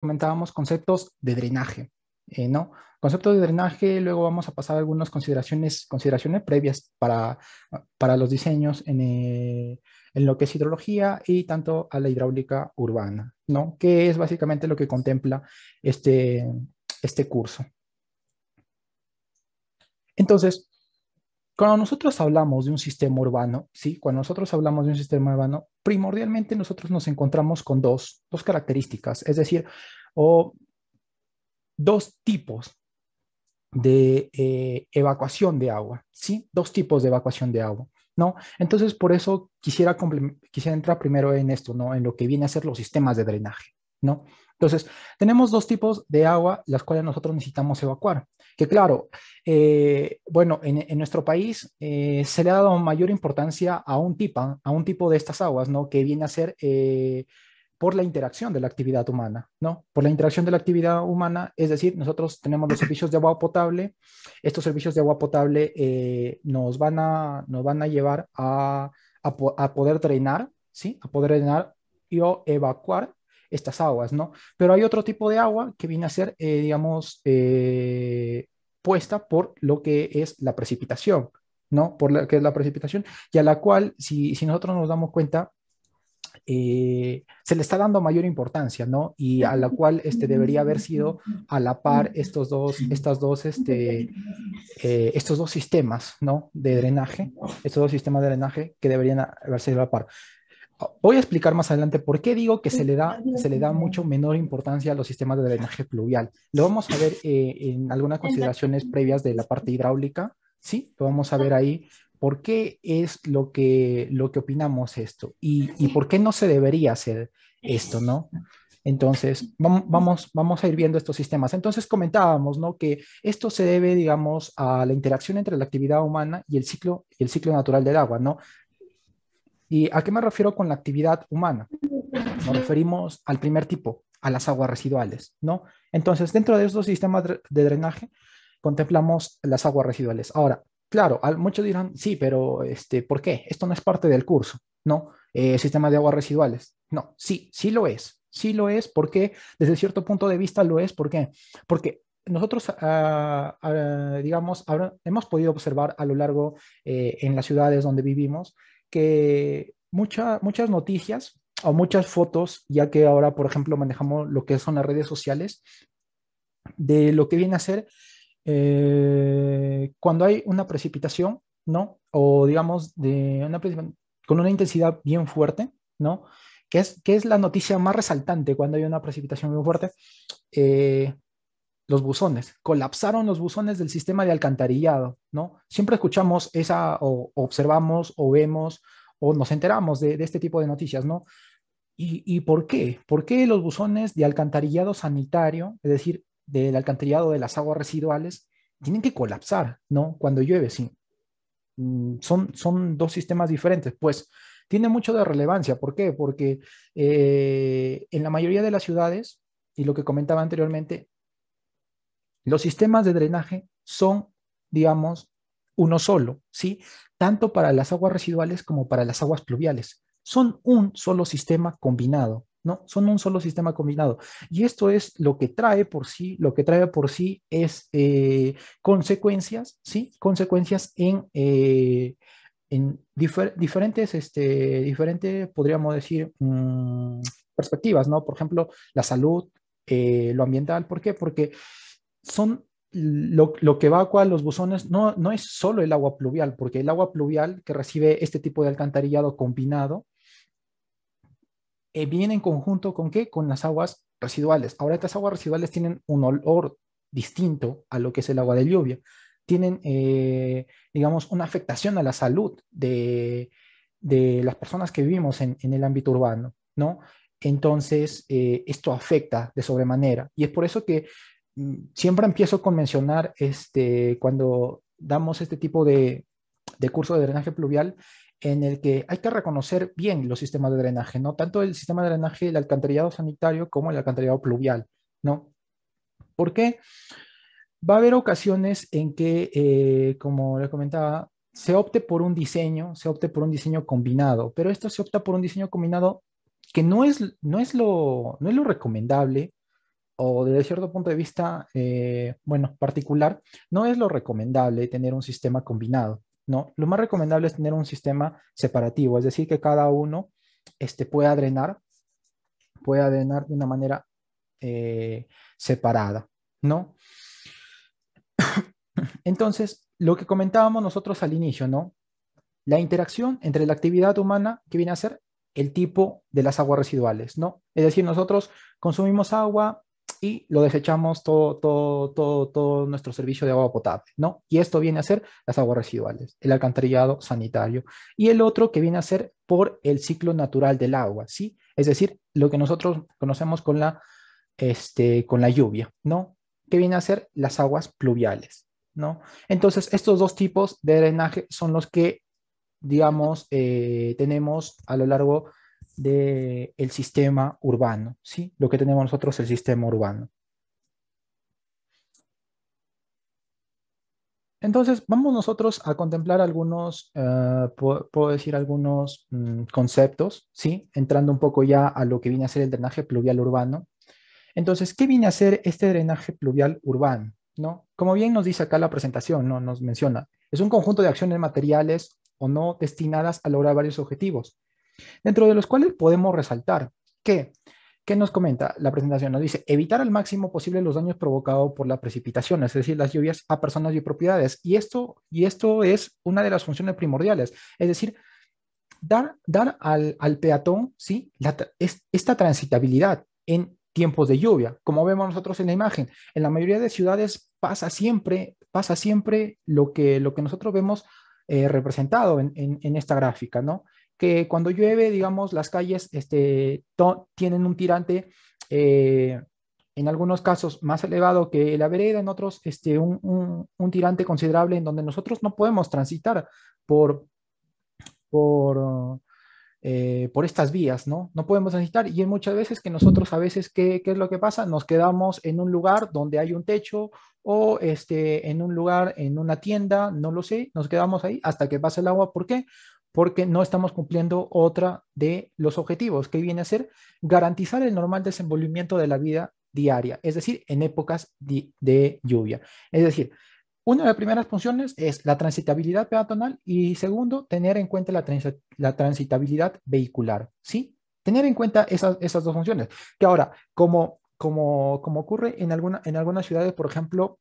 comentábamos conceptos de drenaje, eh, ¿no? Conceptos de drenaje, luego vamos a pasar a algunas consideraciones, consideraciones previas para, los diseños eh, en, lo que es hidrología y tanto a la hidráulica urbana, ¿no? Que es básicamente lo que contempla este, este curso. Entonces, cuando nosotros hablamos de un sistema urbano, ¿sí? Cuando nosotros hablamos de un sistema urbano, primordialmente nosotros nos encontramos con dos, características, es decir, o dos tipos de eh, evacuación de agua, ¿sí? Dos tipos de evacuación de agua, ¿no? Entonces, por eso quisiera, quisiera entrar primero en esto, ¿no? En lo que viene a ser los sistemas de drenaje, ¿no? Entonces, tenemos dos tipos de agua las cuales nosotros necesitamos evacuar. Que claro, eh, bueno, en, nuestro país eh, se le ha dado mayor importancia a un, tipo, a un tipo de estas aguas, ¿no? Que viene a ser eh, por la interacción de la actividad humana, ¿no? Por la interacción de la actividad humana, es decir, nosotros tenemos los servicios de agua potable, estos servicios de agua potable nos, van a, nos van a llevar a, poder drenar, ¿sí? A poder drenar y evacuar estas aguas, ¿no? Pero hay otro tipo de agua que viene a ser, eh, digamos, eh, puesta por lo que es la precipitación, ¿no? Por lo que es la precipitación, y a la cual, si, nosotros nos damos cuenta, eh, se le está dando mayor importancia, ¿no? Y a la cual este, debería haber sido a la par estos dos, estas dos, este, estos dos sistemas, ¿no? De drenaje, estos dos sistemas de drenaje que deberían haber sido a la par. Voy a explicar más adelante por qué digo que se le da, se le da mucho menor importancia a los sistemas de drenaje pluvial. Lo vamos a ver eh, en algunas consideraciones previas de la parte hidráulica, ¿sí? Lo vamos a ver ahí. ¿Por qué es lo que, lo que opinamos esto? Y, por qué no se debería hacer esto, ¿no? Entonces, vamos, vamos a ir viendo estos sistemas. Entonces, comentábamos ¿no? que esto se debe, digamos, a la interacción entre la actividad humana y el ciclo, el ciclo natural del agua. ¿no? ¿Y a qué me refiero con la actividad humana? Nos referimos al primer tipo, a las aguas residuales, ¿no? Entonces, dentro de estos sistemas de drenaje, contemplamos las aguas residuales. Ahora, claro, muchos dirán, sí, pero este, ¿por qué? Esto no es parte del curso, ¿no? Eh, sistema de aguas residuales. No, sí, sí lo es. Sí lo es, porque desde cierto punto de vista lo es, ¿por qué? Porque nosotros, ah, ah, digamos, hemos podido observar a lo largo eh, en las ciudades donde vivimos que mucha, muchas noticias o muchas fotos, ya que ahora, por ejemplo, manejamos lo que son las redes sociales, de lo que viene a ser eh, cuando hay una precipitación, ¿no? O digamos, de una con una intensidad bien fuerte, ¿no? Que es, que es la noticia más resaltante cuando hay una precipitación muy fuerte. Eh, los buzones, colapsaron los buzones del sistema de alcantarillado, ¿no? Siempre escuchamos esa, o observamos, o vemos, o nos enteramos de, este tipo de noticias, ¿no? ¿Y, por qué? ¿Por qué los buzones de alcantarillado sanitario, es decir, del alcantarillado de las aguas residuales, tienen que colapsar, ¿no? Cuando llueve, sí. Mm, son, son dos sistemas diferentes, pues tiene mucho de relevancia. ¿Por qué? Porque eh, en la mayoría de las ciudades, y lo que comentaba anteriormente, los sistemas de drenaje son, digamos, uno solo, ¿sí? Tanto para las aguas residuales como para las aguas pluviales. Son un solo sistema combinado, ¿no? Son un solo sistema combinado. Y esto es lo que trae por sí, lo que trae por sí es eh, consecuencias, ¿sí? Consecuencias en, eh, diferentes, este, diferentes, podríamos decir, mm, perspectivas, ¿no? Por ejemplo, la salud, eh, lo ambiental. ¿Por qué? Porque son lo, lo, que evacua los buzones no, no es solo el agua pluvial, porque el agua pluvial que recibe este tipo de alcantarillado combinado eh, viene en conjunto con qué? Con las aguas residuales. Ahora estas aguas residuales tienen un olor distinto a lo que es el agua de lluvia. Tienen, eh, digamos, una afectación a la salud de, de las personas que vivimos en, en el ámbito urbano, ¿no? Entonces, eh, esto afecta de sobremanera. Y es por eso que Mm, siempre empiezo con mencionar, este, cuando damos este tipo de, curso de drenaje pluvial, en el que hay que reconocer bien los sistemas de drenaje, ¿no? Tanto el sistema de drenaje, el alcantarillado sanitario como el alcantarillado pluvial, ¿no? ¿Por Va a haber ocasiones en que, eh, como le comentaba, se opte por un diseño, se opte por un diseño combinado, pero esto se opta por un diseño combinado que no es, no es, no es lo recomendable, o desde cierto punto de vista, eh, bueno, particular, no es lo recomendable tener un sistema combinado, ¿no? Lo más recomendable es tener un sistema separativo, es decir, que cada uno este, pueda drenar, pueda drenar de una manera eh, separada, ¿no? Entonces, lo que comentábamos nosotros al inicio, ¿no? La interacción entre la actividad humana, que viene a ser el tipo de las aguas residuales, ¿no? Es decir, nosotros consumimos agua, y lo desechamos todo, todo, todo, todo nuestro servicio de agua potable, ¿no? Y esto viene a ser las aguas residuales, el alcantarillado sanitario. Y el otro que viene a ser por el ciclo natural del agua, ¿sí? Es decir, lo que nosotros conocemos con la, este, con la lluvia, ¿no? Que viene a ser las aguas pluviales, ¿no? Entonces, estos dos tipos de drenaje son los que, digamos, eh, tenemos a lo largo del sistema urbano, ¿sí? Lo que tenemos nosotros el sistema urbano. Entonces, vamos nosotros a contemplar algunos, eh, puedo decir, algunos mm, conceptos, ¿sí? Entrando un poco ya a lo que viene a ser el drenaje pluvial urbano. Entonces, ¿qué viene a ser este drenaje pluvial urbano? ¿No? Como bien nos dice acá la presentación, ¿no? nos menciona, es un conjunto de acciones materiales o no destinadas a lograr varios objetivos, dentro de los cuales podemos resaltar que, ¿qué nos comenta la presentación? Nos dice, evitar al máximo posible los daños provocados por la precipitación, es decir, las lluvias a personas y propiedades. Y esto, y esto es una de las funciones primordiales, es decir, dar, al, peatón ¿sí? esta transitabilidad en tiempos de lluvia. Como vemos nosotros en la imagen, en la mayoría de ciudades pasa siempre, pasa siempre lo que, nosotros vemos eh, representado en, esta gráfica, ¿no? que cuando llueve, digamos, las calles este, tienen un tirante eh, en algunos casos más elevado que la vereda, en otros este, un, tirante considerable en donde nosotros no podemos transitar por, por, eh, por estas vías, ¿no? No podemos transitar y muchas veces que nosotros a veces, ¿qué, es lo que pasa? Nos quedamos en un lugar donde hay un techo o este, en un lugar, en una tienda, no lo sé, nos quedamos ahí hasta que pase el agua. ¿Por qué? porque no estamos cumpliendo otra de los objetivos, que viene a ser garantizar el normal desenvolvimiento de la vida diaria, es decir, en épocas de, lluvia. Es decir, una de las primeras funciones es la transitabilidad peatonal y segundo, tener en cuenta la, la transitabilidad vehicular, ¿sí? Tener en cuenta esas, esas dos funciones, que ahora, como, como, como ocurre en, alguna, en algunas ciudades, por ejemplo,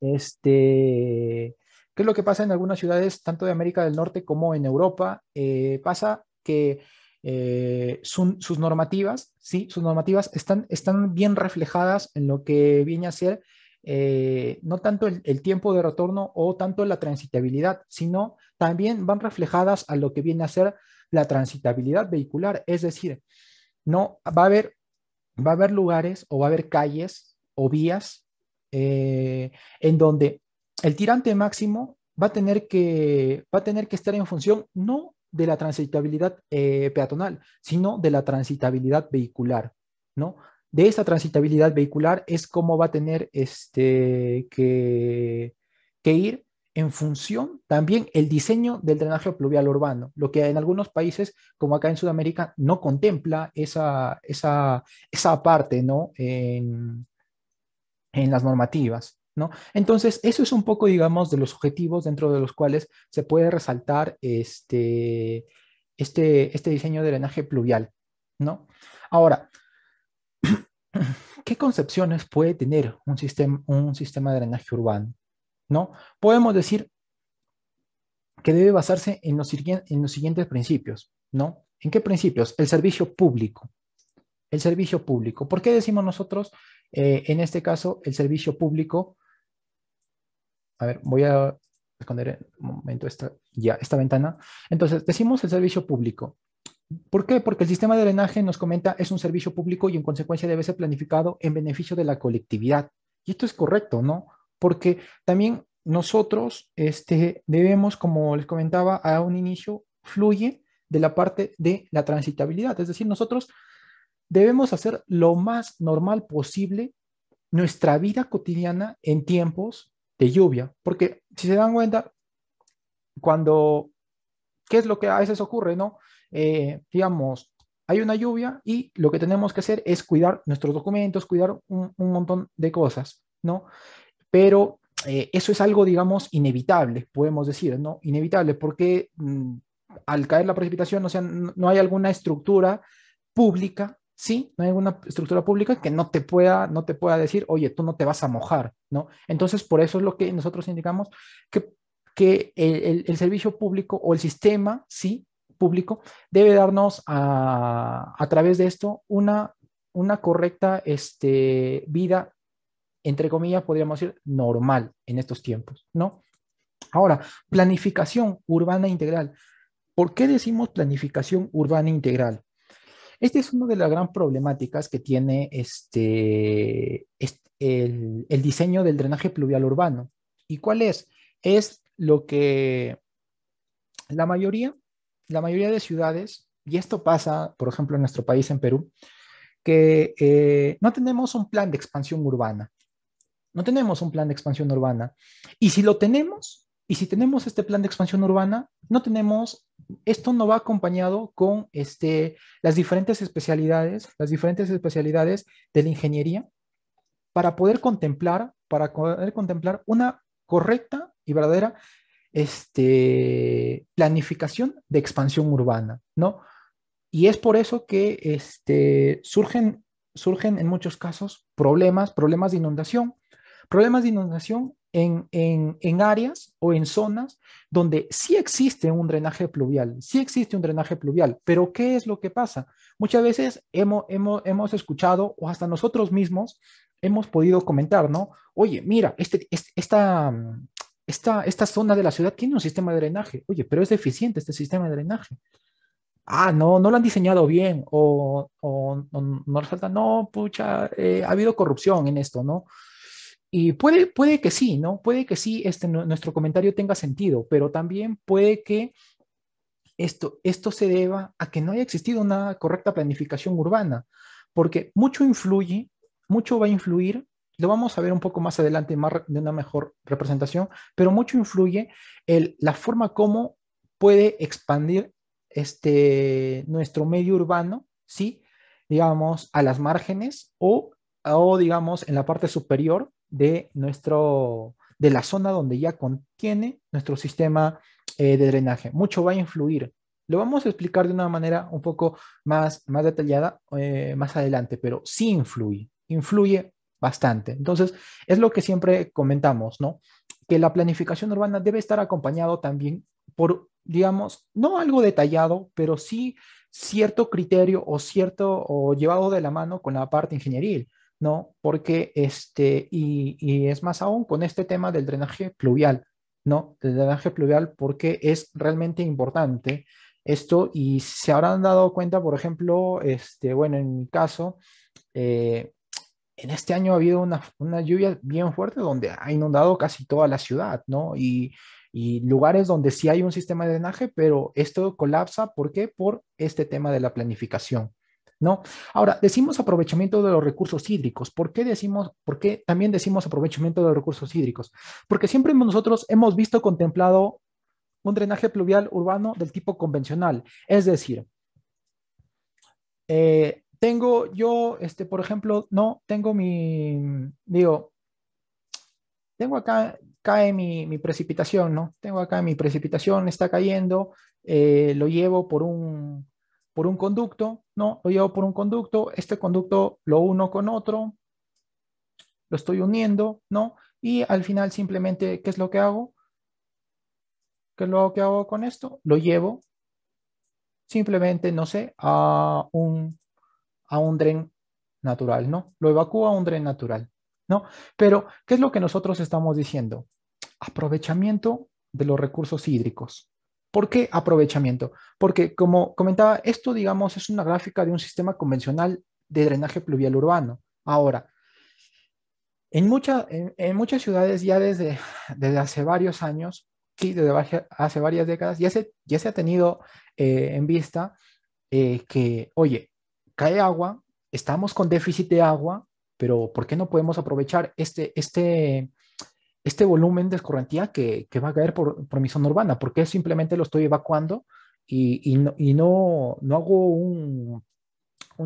este, ¿Qué es lo que pasa en algunas ciudades, tanto de América del Norte como en Europa? Eh, pasa que eh, sus normativas, sí, sus normativas están, están bien reflejadas en lo que viene a ser eh, no tanto el, tiempo de retorno o tanto la transitabilidad, sino también van reflejadas a lo que viene a ser la transitabilidad vehicular. Es decir, no va a haber, va a haber lugares o va a haber calles o vías en donde el tirante máximo va a tener que, va a tener que estar en función no de la transitabilidad eh, peatonal, sino de la transitabilidad vehicular, ¿no? De esa transitabilidad vehicular es cómo va a tener este, que, que ir en función también el diseño del drenaje pluvial urbano, lo que en algunos países, como acá en Sudamérica, no contempla esa, parte ¿no? en las normativas. Entonces, eso es un poco, digamos, de los objetivos dentro de los cuales se puede resaltar este, este, este diseño de drenaje pluvial, ¿no? Ahora, ¿qué concepciones puede tener un sistema, un sistema de drenaje urbano? ¿No? Podemos decir que debe basarse en los, en los siguientes principios, ¿no? ¿En qué principios? El servicio público. El servicio público. ¿Por qué decimos nosotros, eh, en este caso, el servicio público? a ver, voy a esconder un momento esta, ya, esta ventana. Entonces, decimos el servicio público. ¿Por qué? Porque el sistema de drenaje nos comenta es un servicio público y en consecuencia debe ser planificado en beneficio de la colectividad. Y esto es correcto, ¿no? Porque también nosotros este, debemos, como les comentaba a un inicio, fluye de la parte de la transitabilidad. Es decir, nosotros debemos hacer lo más normal posible nuestra vida cotidiana en tiempos de lluvia, porque si se dan cuenta, cuando, ¿qué es lo que a veces ocurre, no? Eh, digamos, hay una lluvia y lo que tenemos que hacer es cuidar nuestros documentos, cuidar un, montón de cosas, ¿no? Pero eh, eso es algo, digamos, inevitable, podemos decir, ¿no? Inevitable, porque mm, al caer la precipitación, o sea, no hay alguna estructura pública Sí, no hay una estructura pública que no te pueda, no te pueda decir, oye, tú no te vas a mojar, ¿no? Entonces, por eso es lo que nosotros indicamos que, el, servicio público o el sistema, sí, público, debe darnos a, través de esto una, una correcta este, vida, entre comillas, podríamos decir, normal en estos tiempos, ¿no? Ahora, planificación urbana integral. ¿Por qué decimos planificación urbana integral? Este es una de las gran problemáticas que tiene este, el, diseño del drenaje pluvial urbano. ¿Y cuál es? Es lo que la mayoría, la mayoría de ciudades, y esto pasa, por ejemplo, en nuestro país, en Perú, que eh, no tenemos un plan de expansión urbana. No tenemos un plan de expansión urbana. Y si lo tenemos, y si tenemos este plan de expansión urbana, no tenemos, esto no va acompañado con este, las diferentes especialidades, las diferentes especialidades de la ingeniería para poder contemplar, para poder contemplar una correcta y verdadera este, planificación de expansión urbana, ¿no? Y es por eso que este, surgen, surgen en muchos casos problemas, problemas de inundación, problemas de inundación en, áreas o en zonas donde sí existe un drenaje pluvial, sí existe un drenaje pluvial, pero ¿qué es lo que pasa? Muchas veces hemos, escuchado o hasta nosotros mismos hemos podido comentar, ¿no? Oye, mira, este, este esta, esta, zona de la ciudad tiene un sistema de drenaje, oye, pero es deficiente este sistema de drenaje. Ah, no, no lo han diseñado bien o, o, no resalta, no, pucha, eh, ha habido corrupción en esto, ¿no? Y puede, puede que sí, ¿no? Puede que sí, este, nuestro comentario tenga sentido, pero también puede que esto, esto se deba a que no haya existido una correcta planificación urbana, porque mucho influye, mucho va a influir, lo vamos a ver un poco más adelante más de una mejor representación, pero mucho influye el, la forma como puede expandir este, nuestro medio urbano, ¿sí? Digamos, a las márgenes o, o digamos, en la parte superior de nuestro de la zona donde ya contiene nuestro sistema eh, de drenaje. Mucho va a influir. Lo vamos a explicar de una manera un poco más, más detallada eh, más adelante, pero sí influye, influye bastante. Entonces, es lo que siempre comentamos, ¿no? Que la planificación urbana debe estar acompañado también por, digamos, no algo detallado, pero sí cierto criterio o cierto o llevado de la mano con la parte ingenieril ¿no? Porque este, y, y, es más aún con este tema del drenaje pluvial, ¿no? Del drenaje pluvial porque es realmente importante esto y se habrán dado cuenta, por ejemplo, este, bueno, en mi caso, eh, en este año ha habido una, una, lluvia bien fuerte donde ha inundado casi toda la ciudad, ¿no? Y, y, lugares donde sí hay un sistema de drenaje, pero esto colapsa, ¿por qué? Por este tema de la planificación, Ahora, decimos aprovechamiento de los recursos hídricos. ¿Por qué decimos, por qué también decimos aprovechamiento de los recursos hídricos? Porque siempre nosotros hemos visto contemplado un drenaje pluvial urbano del tipo convencional. Es decir, eh, tengo yo, este, por ejemplo, no, tengo mi, digo, tengo acá, cae mi, precipitación, ¿no? Tengo acá mi precipitación, está cayendo, eh, lo llevo por un, por un conducto, no, lo llevo por un conducto, este conducto lo uno con otro, lo estoy uniendo, ¿no? Y al final simplemente, ¿qué es lo que hago? ¿Qué es lo que hago con esto? Lo llevo simplemente, no sé, a un, a un dren natural, ¿no? Lo evacúo a un dren natural, ¿no? Pero, ¿qué es lo que nosotros estamos diciendo? Aprovechamiento de los recursos hídricos. ¿Por qué aprovechamiento? Porque, como comentaba, esto, digamos, es una gráfica de un sistema convencional de drenaje pluvial urbano. Ahora, en, en, muchas ciudades ya desde, desde hace varios años, sí, desde hace varias décadas, ya se, ya se ha tenido eh, en vista eh, que, oye, cae agua, estamos con déficit de agua, pero ¿por qué no podemos aprovechar este, este, este volumen de escorrentía que, va a caer por, por, mi zona urbana, porque simplemente lo estoy evacuando y, no, no, hago un,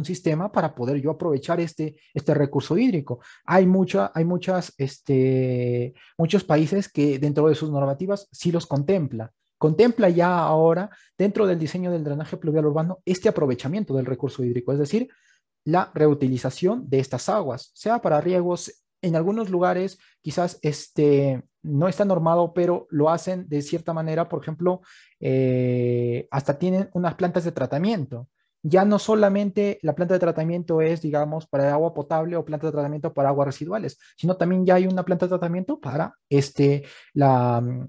sistema para poder yo aprovechar este, este recurso hídrico. Hay, mucha, hay muchas, este, muchos países que dentro de sus normativas sí los contempla. Contempla ya ahora, dentro del diseño del drenaje pluvial urbano, este aprovechamiento del recurso hídrico, es decir, la reutilización de estas aguas, sea para riegos, en algunos lugares quizás este, no está normado, pero lo hacen de cierta manera. Por ejemplo, eh, hasta tienen unas plantas de tratamiento. Ya no solamente la planta de tratamiento es, digamos, para agua potable o planta de tratamiento para aguas residuales, sino también ya hay una planta de tratamiento para este, la, mm,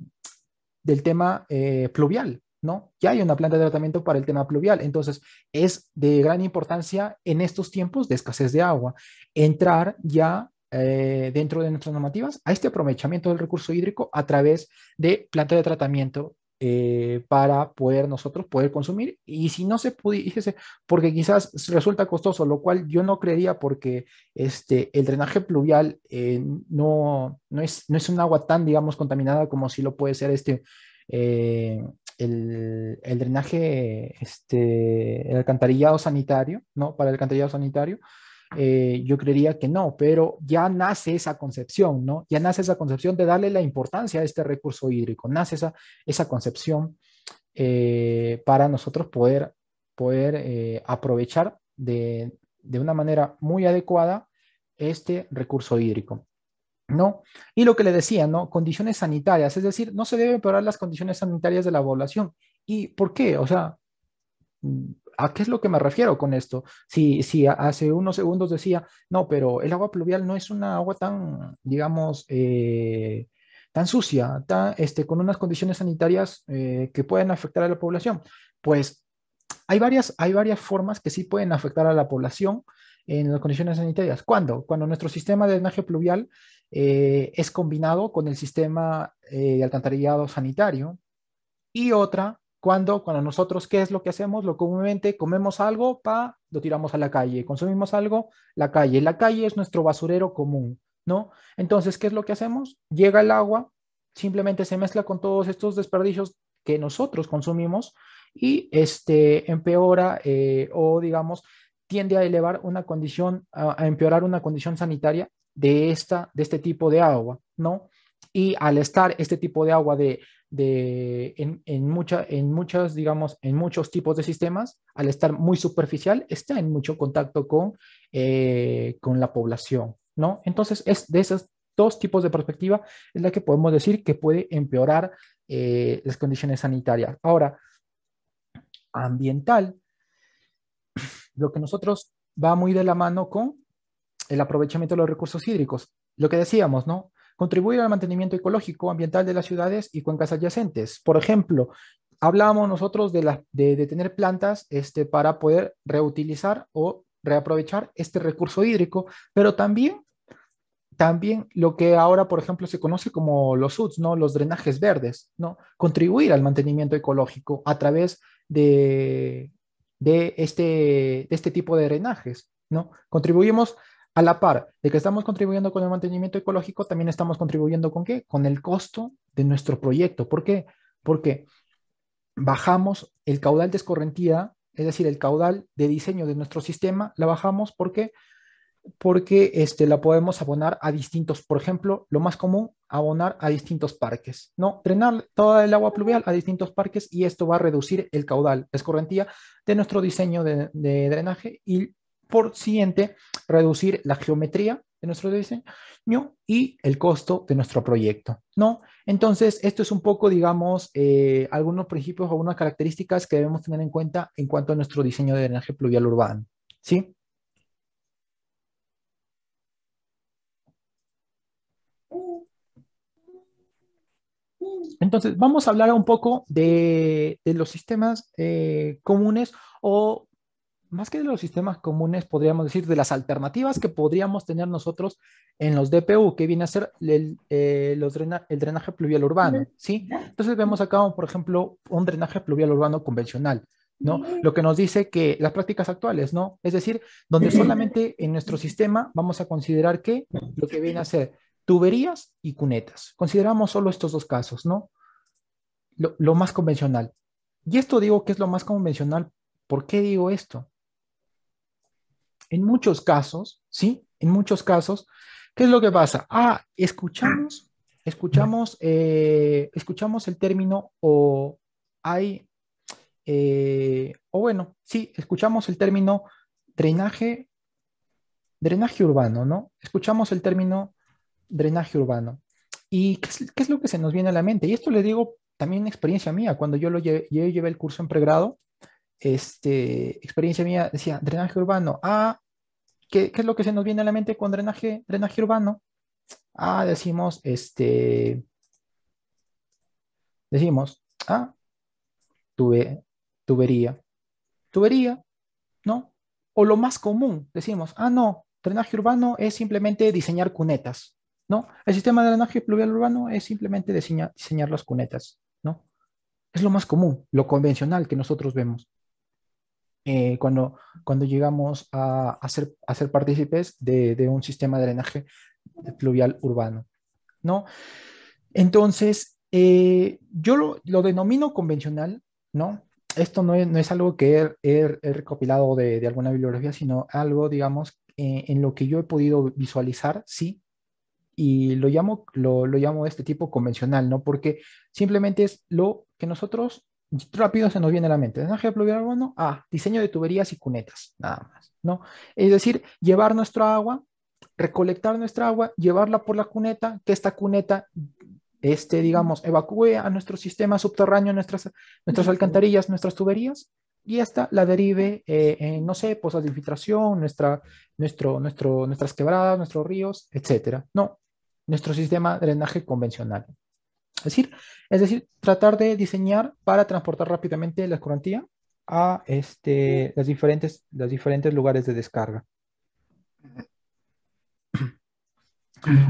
del tema eh, pluvial, ¿no? Ya hay una planta de tratamiento para el tema pluvial. Entonces, es de gran importancia en estos tiempos de escasez de agua entrar ya eh, dentro de nuestras normativas a este aprovechamiento del recurso hídrico a través de planta de tratamiento eh, para poder nosotros poder consumir y si no se pudiese porque quizás resulta costoso lo cual yo no creería porque este el drenaje pluvial eh, no no es un agua tan digamos contaminada como si lo puede ser este el, drenaje este el alcantarillado sanitario no para el alcantarillado sanitario eh, yo creería que no, pero ya nace esa concepción, ¿no? Ya nace esa concepción de darle la importancia a este recurso hídrico, nace esa, esa concepción eh, para nosotros poder, poder eh, aprovechar de, una manera muy adecuada este recurso hídrico. ¿no? Y lo que le decía, ¿no? Condiciones sanitarias, es decir, no se deben empeorar las condiciones sanitarias de la población. ¿Y por qué? O sea, ¿A qué es lo que me refiero con esto? Si, si hace unos segundos decía, no, pero el agua pluvial no es una agua tan, digamos, eh, tan sucia, este, con unas condiciones sanitarias eh, que pueden afectar a la población. Pues hay varias, hay varias formas que sí pueden afectar a la población en las condiciones sanitarias. ¿Cuándo? Cuando nuestro sistema de drenaje pluvial eh, es combinado con el sistema de alcantarillado sanitario. Y otra cuando, cuando nosotros, ¿qué es lo que hacemos? Lo comúnmente comemos algo, pa, lo tiramos a la calle. Consumimos algo, la calle. La calle es nuestro basurero común, ¿no? Entonces, ¿qué es lo que hacemos? Llega el agua, simplemente se mezcla con todos estos desperdicios que nosotros consumimos y este empeora eh, o digamos tiende a elevar una condición, a, a, empeorar una condición sanitaria de, esta, de este tipo de agua, ¿no? Y al estar este tipo de agua de, en, mucha, en, digamos, en muchos tipos de sistemas, al estar muy superficial, está en mucho contacto con, eh, con la población, ¿no? Entonces, es de esos dos tipos de perspectiva es la que podemos decir que puede empeorar eh, las condiciones sanitarias. Ahora, ambiental, lo que nosotros va muy de la mano con el aprovechamiento de los recursos hídricos. Lo que decíamos, ¿no? contribuir al mantenimiento ecológico ambiental de las ciudades y cuencas adyacentes. Por ejemplo, hablábamos nosotros de, de, tener plantas este, para poder reutilizar o reaprovechar este recurso hídrico, pero también también lo que ahora, por ejemplo, se conoce como los UTS, ¿no? Los drenajes verdes, ¿no? Contribuir al mantenimiento ecológico a través de, de, este, este tipo de drenajes, ¿no? Contribuimos a la par de que estamos contribuyendo con el mantenimiento ecológico, también estamos contribuyendo con qué? Con el costo de nuestro proyecto. ¿Por qué? Porque bajamos el caudal de escorrentía, es decir, el caudal de diseño de nuestro sistema, la bajamos porque porque este, la podemos abonar a distintos, por ejemplo, lo más común, abonar a distintos parques, ¿no? Drenar toda el agua pluvial a distintos parques y esto va a reducir el caudal, de escorrentía de nuestro diseño de, de drenaje y por siguiente, reducir la geometría de nuestro diseño y el costo de nuestro proyecto, ¿no? Entonces, esto es un poco, digamos, eh, algunos principios, o algunas características que debemos tener en cuenta en cuanto a nuestro diseño de drenaje pluvial urbano, ¿sí? Entonces, vamos a hablar un poco de, los sistemas eh, comunes o más que de los sistemas comunes, podríamos decir, de las alternativas que podríamos tener nosotros en los DPU, que viene a ser el, eh, el drenaje pluvial urbano, ¿sí? Entonces vemos acá, por ejemplo, un drenaje pluvial urbano convencional, ¿no? Lo que nos dice que las prácticas actuales, ¿no? Es decir, donde solamente en nuestro sistema vamos a considerar que lo que viene a ser tuberías y cunetas. Consideramos solo estos dos casos, ¿no? Lo, lo más convencional. Y esto digo que es lo más convencional. ¿Por qué digo esto? en muchos casos, ¿sí? En muchos casos, ¿qué es lo que pasa? Ah, escuchamos, escuchamos, eh, escuchamos el término o hay, eh, o bueno, sí, escuchamos el término drenaje, drenaje urbano, ¿no? Escuchamos el término drenaje urbano. ¿Y qué es, lo que se nos viene a la mente? Y esto le digo también experiencia mía, cuando yo, yo llevé el curso en pregrado, este, experiencia mía, decía drenaje urbano. Ah, ¿qué, es lo que se nos viene a la mente con drenaje, drenaje urbano? Ah, decimos, este, decimos, ah, tuve, tubería. Tubería, ¿no? O lo más común, decimos, ah, no, drenaje urbano es simplemente diseñar cunetas, ¿no? El sistema de drenaje pluvial urbano es simplemente diseñar, diseñar las cunetas, ¿no? Es lo más común, lo convencional que nosotros vemos. Eh, cuando, cuando llegamos a, a, ser, partícipes de, un sistema de drenaje pluvial urbano. ¿no? Entonces, eh, yo lo, lo, denomino convencional, ¿no? Esto no es, no es algo que he, recopilado de, de, alguna bibliografía, sino algo, digamos, eh, en lo que yo he podido visualizar, sí, y lo llamo, lo, lo llamo de este tipo convencional, ¿no? Porque simplemente es lo que nosotros rápido se nos viene a la mente. Drenaje pluvial urbano, ah, diseño de tuberías y cunetas, nada más, ¿no? Es decir, llevar nuestra agua, recolectar nuestra agua, llevarla por la cuneta, que esta cuneta, este, digamos, evacúe a nuestro sistema subterráneo, nuestras, nuestras alcantarillas, nuestras tuberías, y esta la derive, eh, no sé, pozas de infiltración, nuestra, nuestro, nuestro, nuestras quebradas, nuestros ríos, etcétera, ¿no? Nuestro sistema de drenaje convencional. Es decir, es decir, tratar de diseñar para transportar rápidamente la escurantía a este, diferentes, los diferentes lugares de descarga.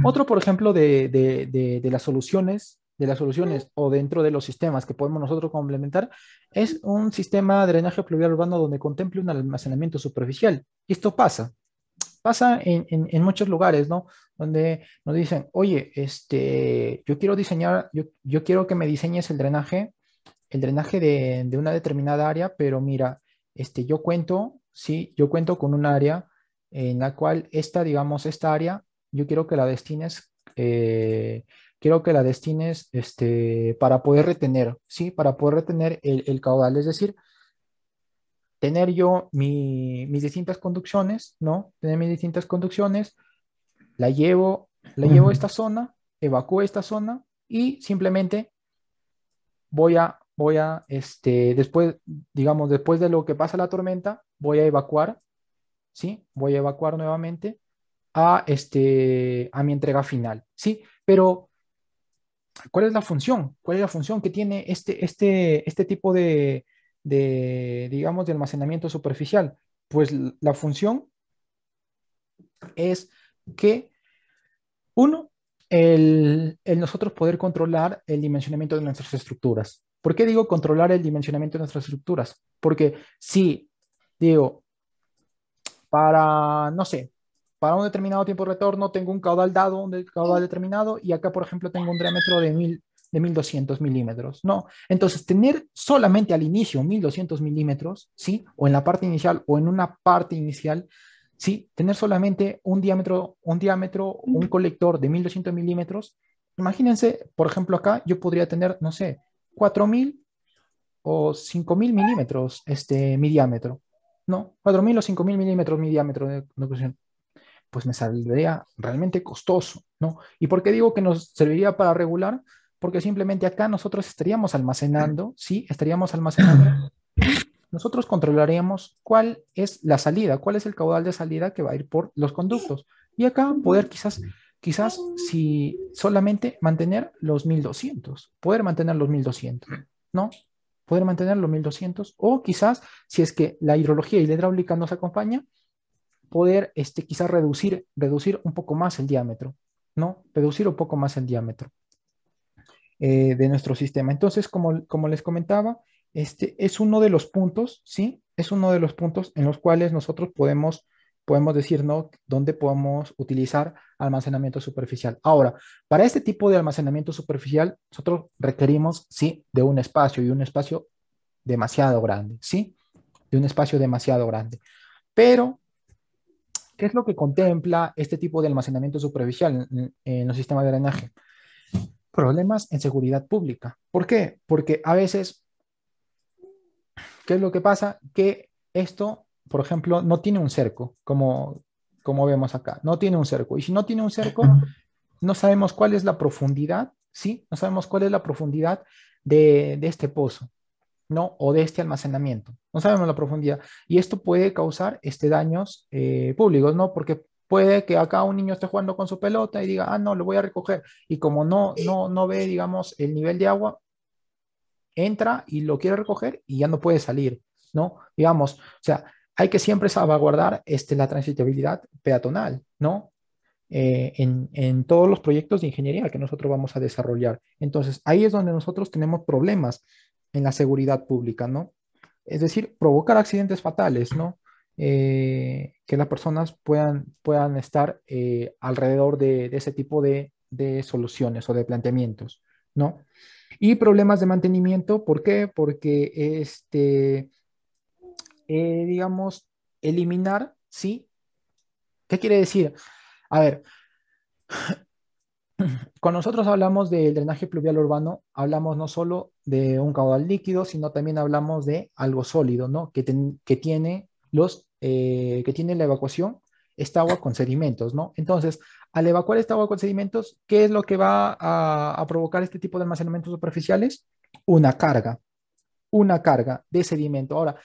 Otro, por ejemplo, de, las soluciones, de las soluciones o dentro de los sistemas que podemos nosotros complementar, es un sistema de drenaje pluvial urbano donde contemple un almacenamiento superficial. Y esto pasa pasa en, en, muchos lugares, ¿no? Donde nos dicen, oye, este, yo quiero diseñar, yo, yo quiero que me diseñes el drenaje, el drenaje de, de, una determinada área, pero mira, este, yo cuento, sí, yo cuento con un área en la cual esta, digamos, esta área, yo quiero que la destines, eh, quiero que la destines, este, para poder retener, sí, para poder retener el caudal, es decir, tener yo mis distintas conducciones, ¿no? Tener mis distintas conducciones, la llevo, la llevo a esta zona, evacúo esta zona y simplemente voy a, voy a, este, después, digamos, después de lo que pasa la tormenta, voy a evacuar, ¿sí? Voy a evacuar nuevamente a, este, a mi entrega final, ¿sí? Pero, ¿cuál es la función? ¿Cuál es la función que tiene este, este, este tipo de, de, digamos, de almacenamiento superficial? Pues la función es que, uno, el, nosotros poder controlar el dimensionamiento de nuestras estructuras. ¿Por qué digo controlar el dimensionamiento de nuestras estructuras? Porque si digo, para, no sé, para un determinado tiempo de retorno tengo un caudal dado, un caudal determinado, y acá, por ejemplo, tengo un diámetro de mil, de 1200 milímetros, ¿no? Entonces, tener solamente al inicio 1200 milímetros, ¿sí? O en la parte inicial o en una parte inicial, ¿sí? Tener solamente un diámetro, un diámetro, un colector de 1200 milímetros. Imagínense, por ejemplo, acá yo podría tener, no sé, 4000 o 5000 milímetros este, mi diámetro, ¿no? 4000 o 5000 milímetros mi diámetro de, pues me saldría realmente costoso, ¿no? ¿Y por qué digo que nos serviría para regular? porque simplemente acá nosotros estaríamos almacenando, sí, estaríamos almacenando. Nosotros controlaríamos cuál es la salida, cuál es el caudal de salida que va a ir por los conductos. Y acá poder quizás, quizás si solamente mantener los 1200, poder mantener los 1200, ¿no? Poder mantener los 1200 o quizás, si es que la hidrología y la hidráulica nos acompaña, poder este, quizás reducir, reducir un poco más el diámetro, ¿no? Reducir un poco más el diámetro. Eh, de nuestro sistema. Entonces, como, les comentaba, este es uno de los puntos, ¿sí? Es uno de los puntos en los cuales nosotros podemos, podemos decir, ¿no? Dónde podemos utilizar almacenamiento superficial. Ahora, para este tipo de almacenamiento superficial, nosotros requerimos, sí, de un espacio y un espacio demasiado grande, ¿sí? De un espacio demasiado grande. Pero, ¿qué es lo que contempla este tipo de almacenamiento superficial en, en los sistemas de drenaje? problemas en seguridad pública. ¿Por qué? Porque a veces, ¿qué es lo que pasa? Que esto, por ejemplo, no tiene un cerco, como, como vemos acá, no tiene un cerco. Y si no tiene un cerco, no sabemos cuál es la profundidad, ¿sí? No sabemos cuál es la profundidad de, este pozo, ¿no? O de este almacenamiento. No sabemos la profundidad. Y esto puede causar este, daños eh, públicos, ¿no? Porque Puede que acá un niño esté jugando con su pelota y diga, ah, no, lo voy a recoger. Y como no, no, no ve, digamos, el nivel de agua, entra y lo quiere recoger y ya no puede salir, ¿no? Digamos, o sea, hay que siempre salvaguardar este, la transitabilidad peatonal, ¿no? Eh, en, en, todos los proyectos de ingeniería que nosotros vamos a desarrollar. Entonces, ahí es donde nosotros tenemos problemas en la seguridad pública, ¿no? Es decir, provocar accidentes fatales, ¿no? Eh, que las personas puedan, puedan estar eh, alrededor de, ese tipo de, soluciones o de planteamientos, ¿no? Y problemas de mantenimiento, ¿por qué? Porque, este, eh, digamos, eliminar, ¿sí? ¿Qué quiere decir? A ver, cuando nosotros hablamos del drenaje pluvial urbano, hablamos no solo de un caudal líquido, sino también hablamos de algo sólido, ¿no? Que, que tiene los eh, que tienen la evacuación esta agua con sedimentos, ¿no? Entonces, al evacuar esta agua con sedimentos, ¿qué es lo que va a, provocar este tipo de almacenamientos superficiales? Una carga, una carga de sedimento. Ahora,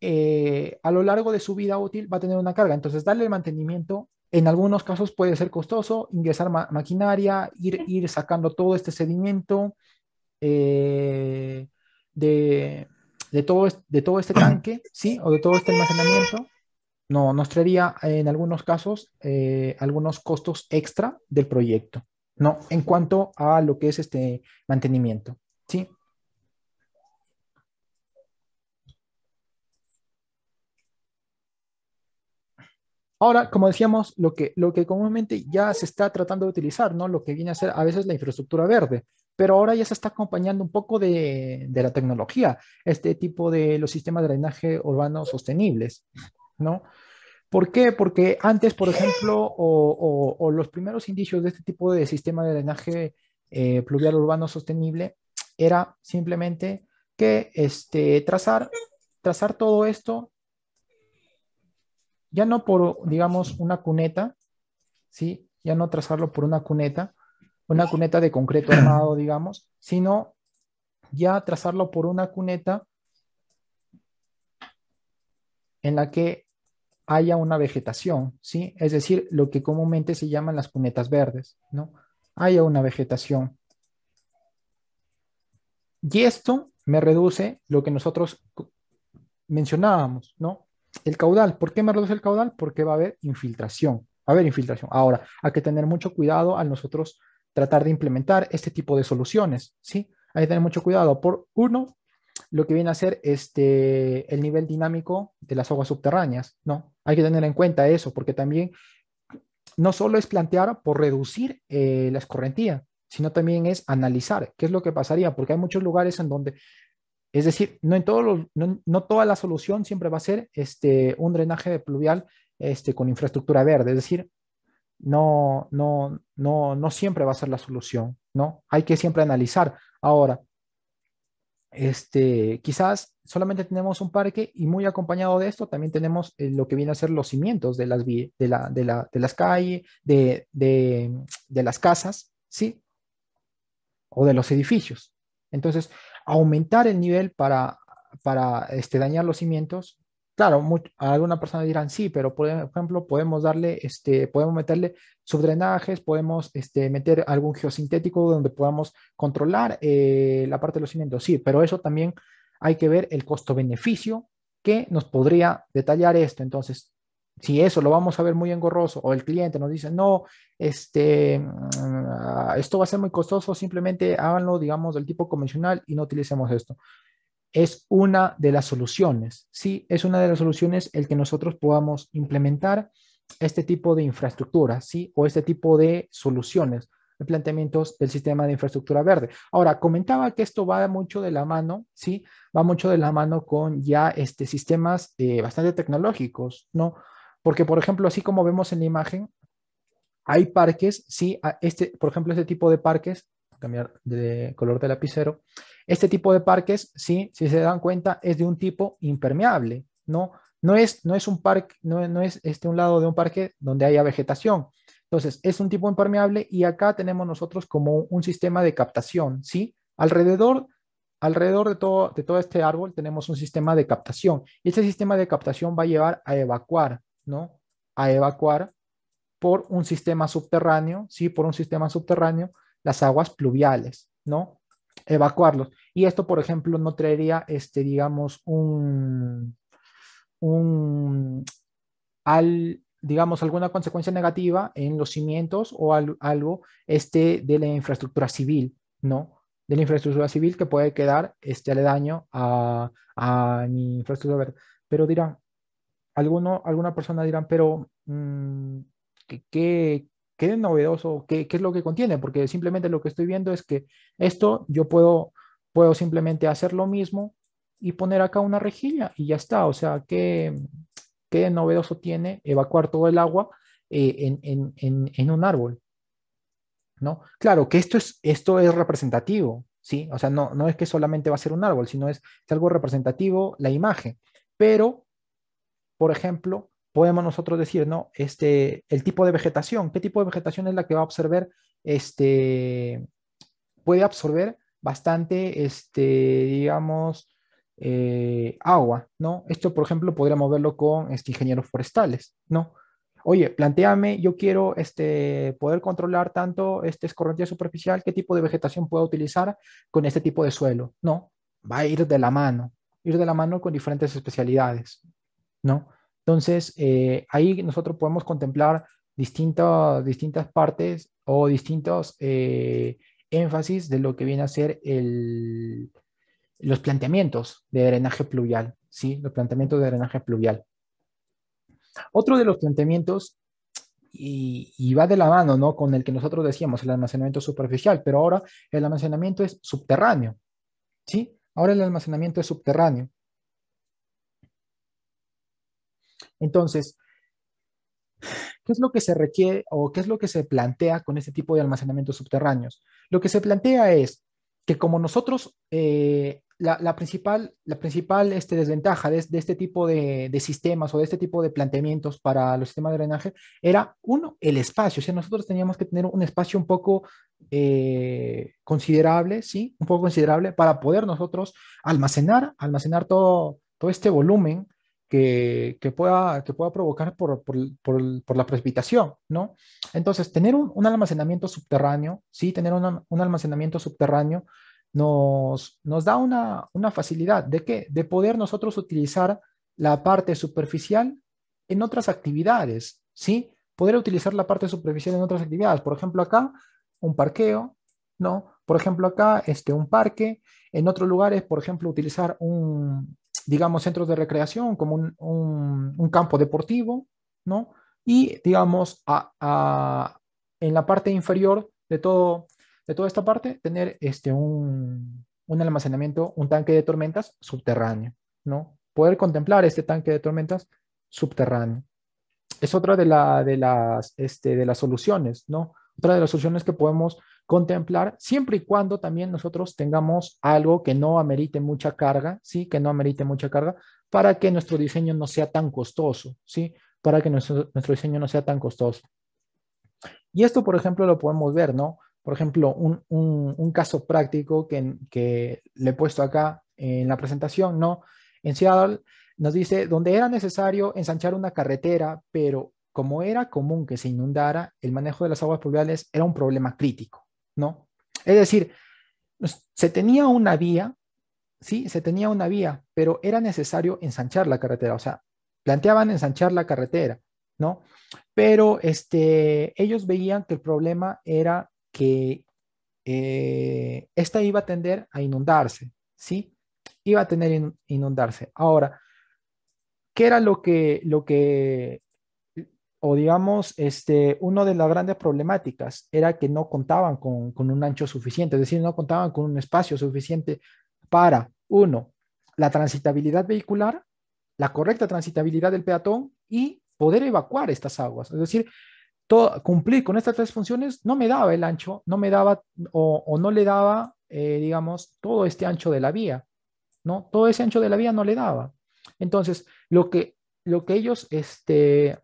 eh, a lo largo de su vida útil va a tener una carga, entonces darle el mantenimiento en algunos casos puede ser costoso, ingresar maquinaria, ir, sacando todo este sedimento eh, de de todo, de todo este tanque, sí, o de todo este almacenamiento, no, nos traería eh, en algunos casos eh, algunos costos extra del proyecto, ¿no? En cuanto a lo que es este mantenimiento, ¿sí? Ahora, como decíamos, lo que, lo que comúnmente ya se está tratando de utilizar, ¿no? Lo que viene a ser a veces la infraestructura verde pero ahora ya se está acompañando un poco de, la tecnología, este tipo de los sistemas de drenaje urbano sostenibles, ¿no? ¿Por qué? Porque antes, por ejemplo, o, los primeros indicios de este tipo de sistema de drenaje eh, pluvial urbano sostenible era simplemente que este, trazar, trazar todo esto ya no por, digamos, una cuneta, ¿sí? Ya no trazarlo por una cuneta, una cuneta de concreto armado, digamos, sino ya trazarlo por una cuneta en la que haya una vegetación, ¿sí? Es decir, lo que comúnmente se llaman las cunetas verdes, ¿no? Haya una vegetación. Y esto me reduce lo que nosotros mencionábamos, ¿no? El caudal. ¿Por qué me reduce el caudal? Porque va a haber infiltración. Va a haber infiltración. Ahora, hay que tener mucho cuidado al nosotros tratar de implementar este tipo de soluciones, ¿sí? Hay que tener mucho cuidado. Por uno, lo que viene a ser este, el nivel dinámico de las aguas subterráneas, ¿no? Hay que tener en cuenta eso, porque también no solo es plantear por reducir eh, la escorrentía, sino también es analizar qué es lo que pasaría, porque hay muchos lugares en donde, es decir, no, en todos no, toda la solución siempre va a ser este, un drenaje de pluvial este, con infraestructura verde, es decir, no, no, no, no siempre va a ser la solución, ¿no? Hay que siempre analizar. Ahora, este, quizás solamente tenemos un parque y muy acompañado de esto también tenemos eh, lo que viene a ser los cimientos de las, de la, de las calles, de, de, de las casas, ¿sí? O de los edificios. Entonces, aumentar el nivel para, para este, dañar los cimientos Claro, alguna persona dirán sí, pero por ejemplo podemos darle, este, podemos meterle subdrenajes, podemos este, meter algún geosintético donde podamos controlar eh, la parte de los cimientos, sí, pero eso también hay que ver el costo-beneficio que nos podría detallar esto. Entonces, si eso lo vamos a ver muy engorroso o el cliente nos dice, no, este, mm, ah, esto va a ser muy costoso, simplemente háganlo, digamos, del tipo convencional y no utilicemos esto es una de las soluciones, sí, es una de las soluciones el que nosotros podamos implementar este tipo de infraestructura, sí, o este tipo de soluciones, planteamientos del sistema de infraestructura verde. Ahora, comentaba que esto va mucho de la mano, sí, va mucho de la mano con ya este, sistemas eh, bastante tecnológicos, ¿no? Porque, por ejemplo, así como vemos en la imagen, hay parques, sí, este, por ejemplo, este tipo de parques cambiar de color de lapicero. Este tipo de parques, sí, si se dan cuenta, es de un tipo impermeable, ¿no? No es, no es un parque, no, no es este un lado de un parque donde haya vegetación. Entonces, es un tipo impermeable y acá tenemos nosotros como un sistema de captación, ¿sí? Alrededor, alrededor de, todo, de todo este árbol tenemos un sistema de captación y este sistema de captación va a llevar a evacuar, ¿no? A evacuar por un sistema subterráneo, ¿sí? Por un sistema subterráneo las aguas pluviales, ¿no? Evacuarlos. Y esto, por ejemplo, no traería, este, digamos, un, un al, digamos, alguna consecuencia negativa en los cimientos o algo este, de la infraestructura civil, ¿no? De la infraestructura civil que puede quedar este, daño a, a mi infraestructura verde. Pero dirán, alguno, alguna persona dirán, pero mm, qué qué novedoso, qué, es lo que contiene, porque simplemente lo que estoy viendo es que esto yo puedo, puedo simplemente hacer lo mismo y poner acá una rejilla y ya está, o sea, qué, qué novedoso tiene evacuar todo el agua eh, en, en, en, un árbol. ¿No? Claro que esto es, esto es representativo, ¿sí? O sea, no, no es que solamente va a ser un árbol, sino es, es algo representativo, la imagen. Pero, por ejemplo, podemos nosotros decir, ¿no? Este, el tipo de vegetación, ¿qué tipo de vegetación es la que va a absorber, este, puede absorber bastante, este, digamos, eh, agua, ¿no? Esto, por ejemplo, podríamos verlo con este, ingenieros forestales, ¿no? Oye, planteame, yo quiero este, poder controlar tanto este, escorrentía superficial, qué tipo de vegetación puedo utilizar con este tipo de suelo, ¿no? Va a ir de la mano, ir de la mano con diferentes especialidades, ¿no? Entonces, eh, ahí nosotros podemos contemplar distintas distintas partes o distintos eh, énfasis de lo que viene a ser los planteamientos de drenaje pluvial, ¿sí? Los planteamientos de drenaje pluvial. Otro de los planteamientos, y, y, va de la mano, ¿no? Con el que nosotros decíamos, el almacenamiento superficial, pero ahora el almacenamiento es subterráneo, ¿sí? Ahora el almacenamiento es subterráneo. Entonces, ¿qué es lo que se requiere o qué es lo que se plantea con este tipo de almacenamientos subterráneos? Lo que se plantea es que como nosotros, eh, la, principal, la principal este, desventaja de, este tipo de, sistemas o de este tipo de planteamientos para los sistemas de drenaje era, uno, el espacio. O sea, nosotros teníamos que tener un espacio un poco eh, considerable, ¿sí? Un poco considerable para poder nosotros almacenar, almacenar todo, todo este volumen que, pueda, que pueda provocar por, la precipitación, ¿no? Entonces, tener un, almacenamiento subterráneo, sí, tener un almacenamiento subterráneo nos, nos da una, una facilidad de qué? de poder nosotros utilizar la parte superficial en otras actividades, ¿sí? Poder utilizar la parte superficial en otras actividades. Por ejemplo, acá un parqueo, ¿no? Por ejemplo, acá este, un parque. En otros lugares, por ejemplo, utilizar un, digamos, centros de recreación, como un, un, campo deportivo, ¿no? Y, digamos, a, a, en la parte inferior de, todo, de toda esta parte, tener este, un, un almacenamiento, un tanque de tormentas subterráneo, ¿no? Poder contemplar este tanque de tormentas subterráneo. Es otra de, la, de, las, este, de las soluciones, ¿no? Otra de las soluciones que podemos contemplar, siempre y cuando también nosotros tengamos algo que no amerite mucha carga, ¿sí? Que no amerite mucha carga, para que nuestro diseño no sea tan costoso, ¿sí? Para que nuestro, diseño no sea tan costoso. Y esto, por ejemplo, lo podemos ver, ¿no? Por ejemplo, un, un, caso práctico que, que le he puesto acá en la presentación, ¿no? En Seattle nos dice, donde era necesario ensanchar una carretera, pero como era común que se inundara, el manejo de las aguas pluviales era un problema crítico. ¿no? Es decir, pues, se tenía una vía, sí, se tenía una vía, pero era necesario ensanchar la carretera, o sea, planteaban ensanchar la carretera, ¿no? Pero este, ellos veían que el problema era que eh, esta iba a tender a inundarse, ¿sí? Iba a tener inundarse. Ahora, ¿qué era lo que, lo que o digamos, este, una de las grandes problemáticas era que no contaban con, un ancho suficiente, es decir, no contaban con un espacio suficiente para, uno, la transitabilidad vehicular, la correcta transitabilidad del peatón y poder evacuar estas aguas. Es decir, cumplir con estas tres funciones no me daba el ancho, no me daba o, no le daba, eh, digamos, todo este ancho de la vía, ¿no? Todo ese ancho de la vía no le daba. Entonces, lo que, lo que ellos, este,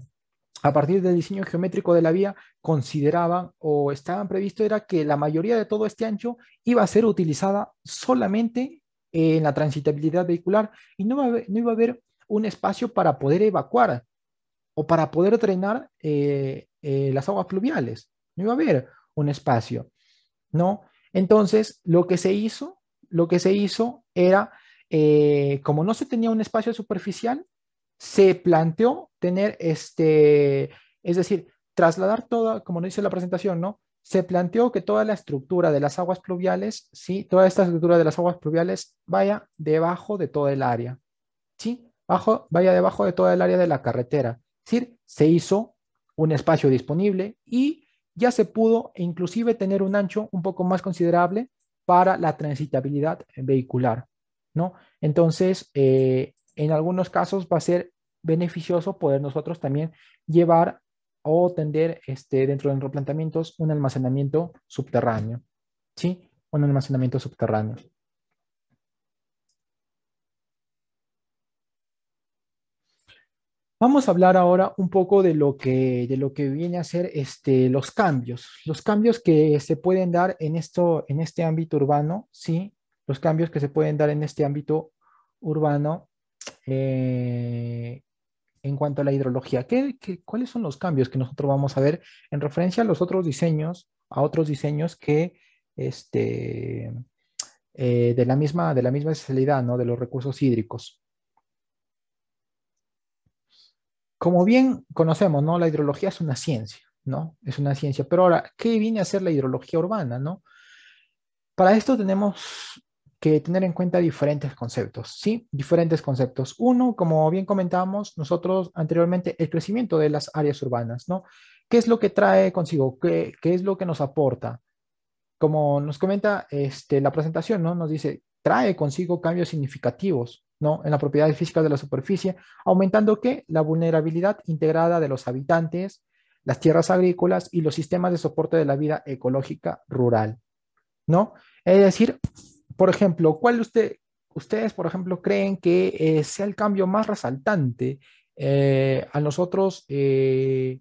a partir del diseño geométrico de la vía, consideraban o estaban previsto era que la mayoría de todo este ancho iba a ser utilizada solamente en la transitabilidad vehicular y no, no iba a haber un espacio para poder evacuar o para poder drenar eh, eh, las aguas pluviales. No iba a haber un espacio, ¿no? Entonces, lo que se hizo, lo que se hizo era, eh, como no se tenía un espacio superficial, se planteó tener este, es decir, trasladar toda, como lo dice la presentación, ¿no? Se planteó que toda la estructura de las aguas pluviales, ¿sí? Toda esta estructura de las aguas pluviales vaya debajo de todo el área, ¿sí? Bajo, vaya debajo de todo el área de la carretera. Es decir, se hizo un espacio disponible y ya se pudo e inclusive tener un ancho un poco más considerable para la transitabilidad vehicular, ¿no? Entonces, eh, en algunos casos va a ser beneficioso poder nosotros también llevar o tender este, dentro de los planteamientos un almacenamiento subterráneo. ¿Sí? Un almacenamiento subterráneo. Vamos a hablar ahora un poco de lo que, de lo que viene a ser este, los cambios, los cambios que se pueden dar en, esto, en este ámbito urbano, ¿sí? Los cambios que se pueden dar en este ámbito urbano eh, en cuanto a la hidrología, ¿qué, cuáles son los cambios que nosotros vamos a ver en referencia a los otros diseños, a otros diseños que este, eh, de, la misma, de la misma especialidad, ¿no? de los recursos hídricos? Como bien conocemos, ¿no? la hidrología es una ciencia, ¿no? Es una ciencia. Pero ahora, ¿qué viene a ser la hidrología urbana, ¿no? Para esto tenemos que tener en cuenta diferentes conceptos, ¿sí? Diferentes conceptos. Uno, como bien comentábamos nosotros anteriormente, el crecimiento de las áreas urbanas, ¿no? ¿Qué es lo que trae consigo? ¿Qué, es lo que nos aporta? Como nos comenta este, la presentación, ¿no? Nos dice, trae consigo cambios significativos, ¿no? En la propiedad física de la superficie, aumentando que la vulnerabilidad integrada de los habitantes, las tierras agrícolas y los sistemas de soporte de la vida ecológica rural, ¿no? Es decir, por ejemplo, ¿cuál usted, ustedes, por ejemplo, creen que eh, sea el cambio más resaltante eh, a nosotros eh,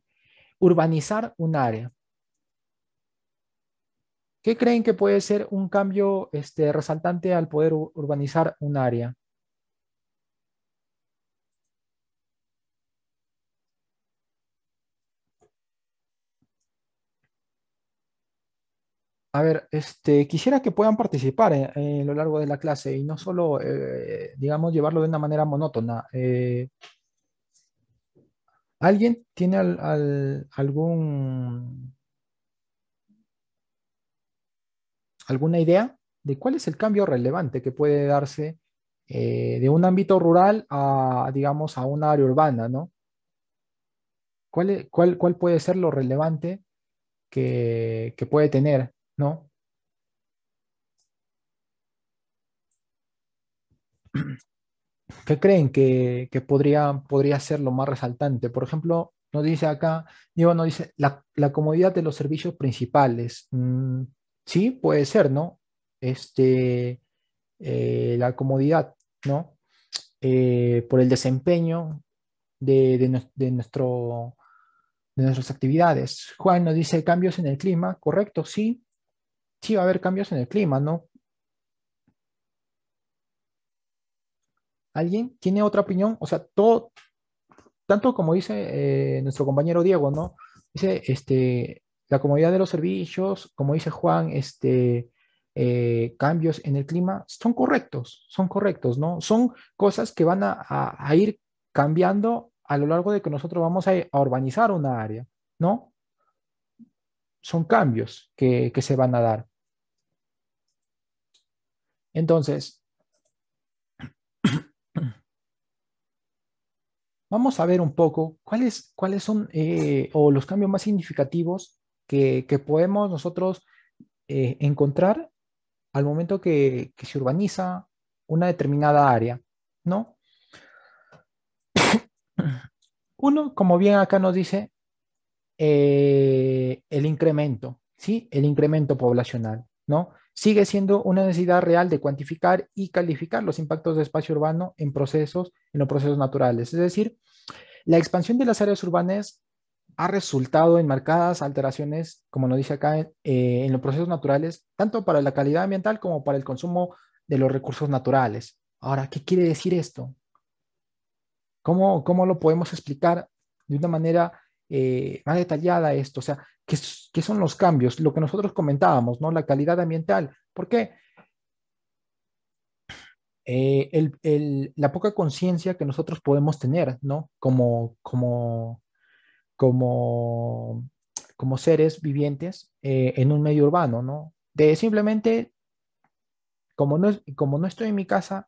urbanizar un área? ¿Qué creen que puede ser un cambio este, resaltante al poder urbanizar un área? A ver, este, quisiera que puedan participar en, eh, eh, lo largo de la clase y no solo, eh, digamos, llevarlo de una manera monótona. ¿Alguien tiene algún, alguna idea de cuál es el cambio relevante que puede darse de un ámbito rural a, digamos, a un área urbana, ¿no? ¿Cuál, cuál, cuál puede ser lo relevante que, que puede tener ¿no? ¿Qué creen que, podría, podría, ser lo más resaltante? Por ejemplo, nos dice acá, Diego nos dice, la, comodidad de los servicios principales. Mm, sí, puede ser, ¿no? Este, eh, la comodidad, ¿no? Eh, por el desempeño de, de, nuestro, de nuestras actividades. Juan nos dice cambios en el clima, correcto, sí, sí va a haber cambios en el clima, ¿no? ¿Alguien tiene otra opinión? O sea, todo, tanto como dice eh, nuestro compañero Diego, ¿no? Dice, este, la comodidad de los servicios, como dice Juan, este, eh, cambios en el clima, son correctos, son correctos, ¿no? Son cosas que van a, ir cambiando a lo largo de que nosotros vamos a, urbanizar una área, ¿no? Son cambios que se van a dar. Entonces, vamos a ver un poco cuáles, son eh, los cambios más significativos que, podemos nosotros eh, encontrar al momento que, se urbaniza una determinada área, ¿no? Uno, como bien acá nos dice, eh, el incremento, ¿sí? El incremento poblacional, ¿no? sigue siendo una necesidad real de cuantificar y calificar los impactos de espacio urbano en procesos, en los procesos naturales. Es decir, la expansión de las áreas urbanas ha resultado en marcadas alteraciones, como nos dice acá, eh, en los procesos naturales, tanto para la calidad ambiental como para el consumo de los recursos naturales. Ahora, ¿qué quiere decir esto? ¿Cómo, cómo lo podemos explicar de una manera eh, más detallada esto, o sea, ¿qué, son los cambios? Lo que nosotros comentábamos, ¿no? La calidad ambiental. ¿Por qué? Eh, la poca conciencia que nosotros podemos tener, ¿no? Como, como, como, como seres vivientes eh, en un medio urbano, ¿no? De simplemente, como no, como no estoy en mi casa,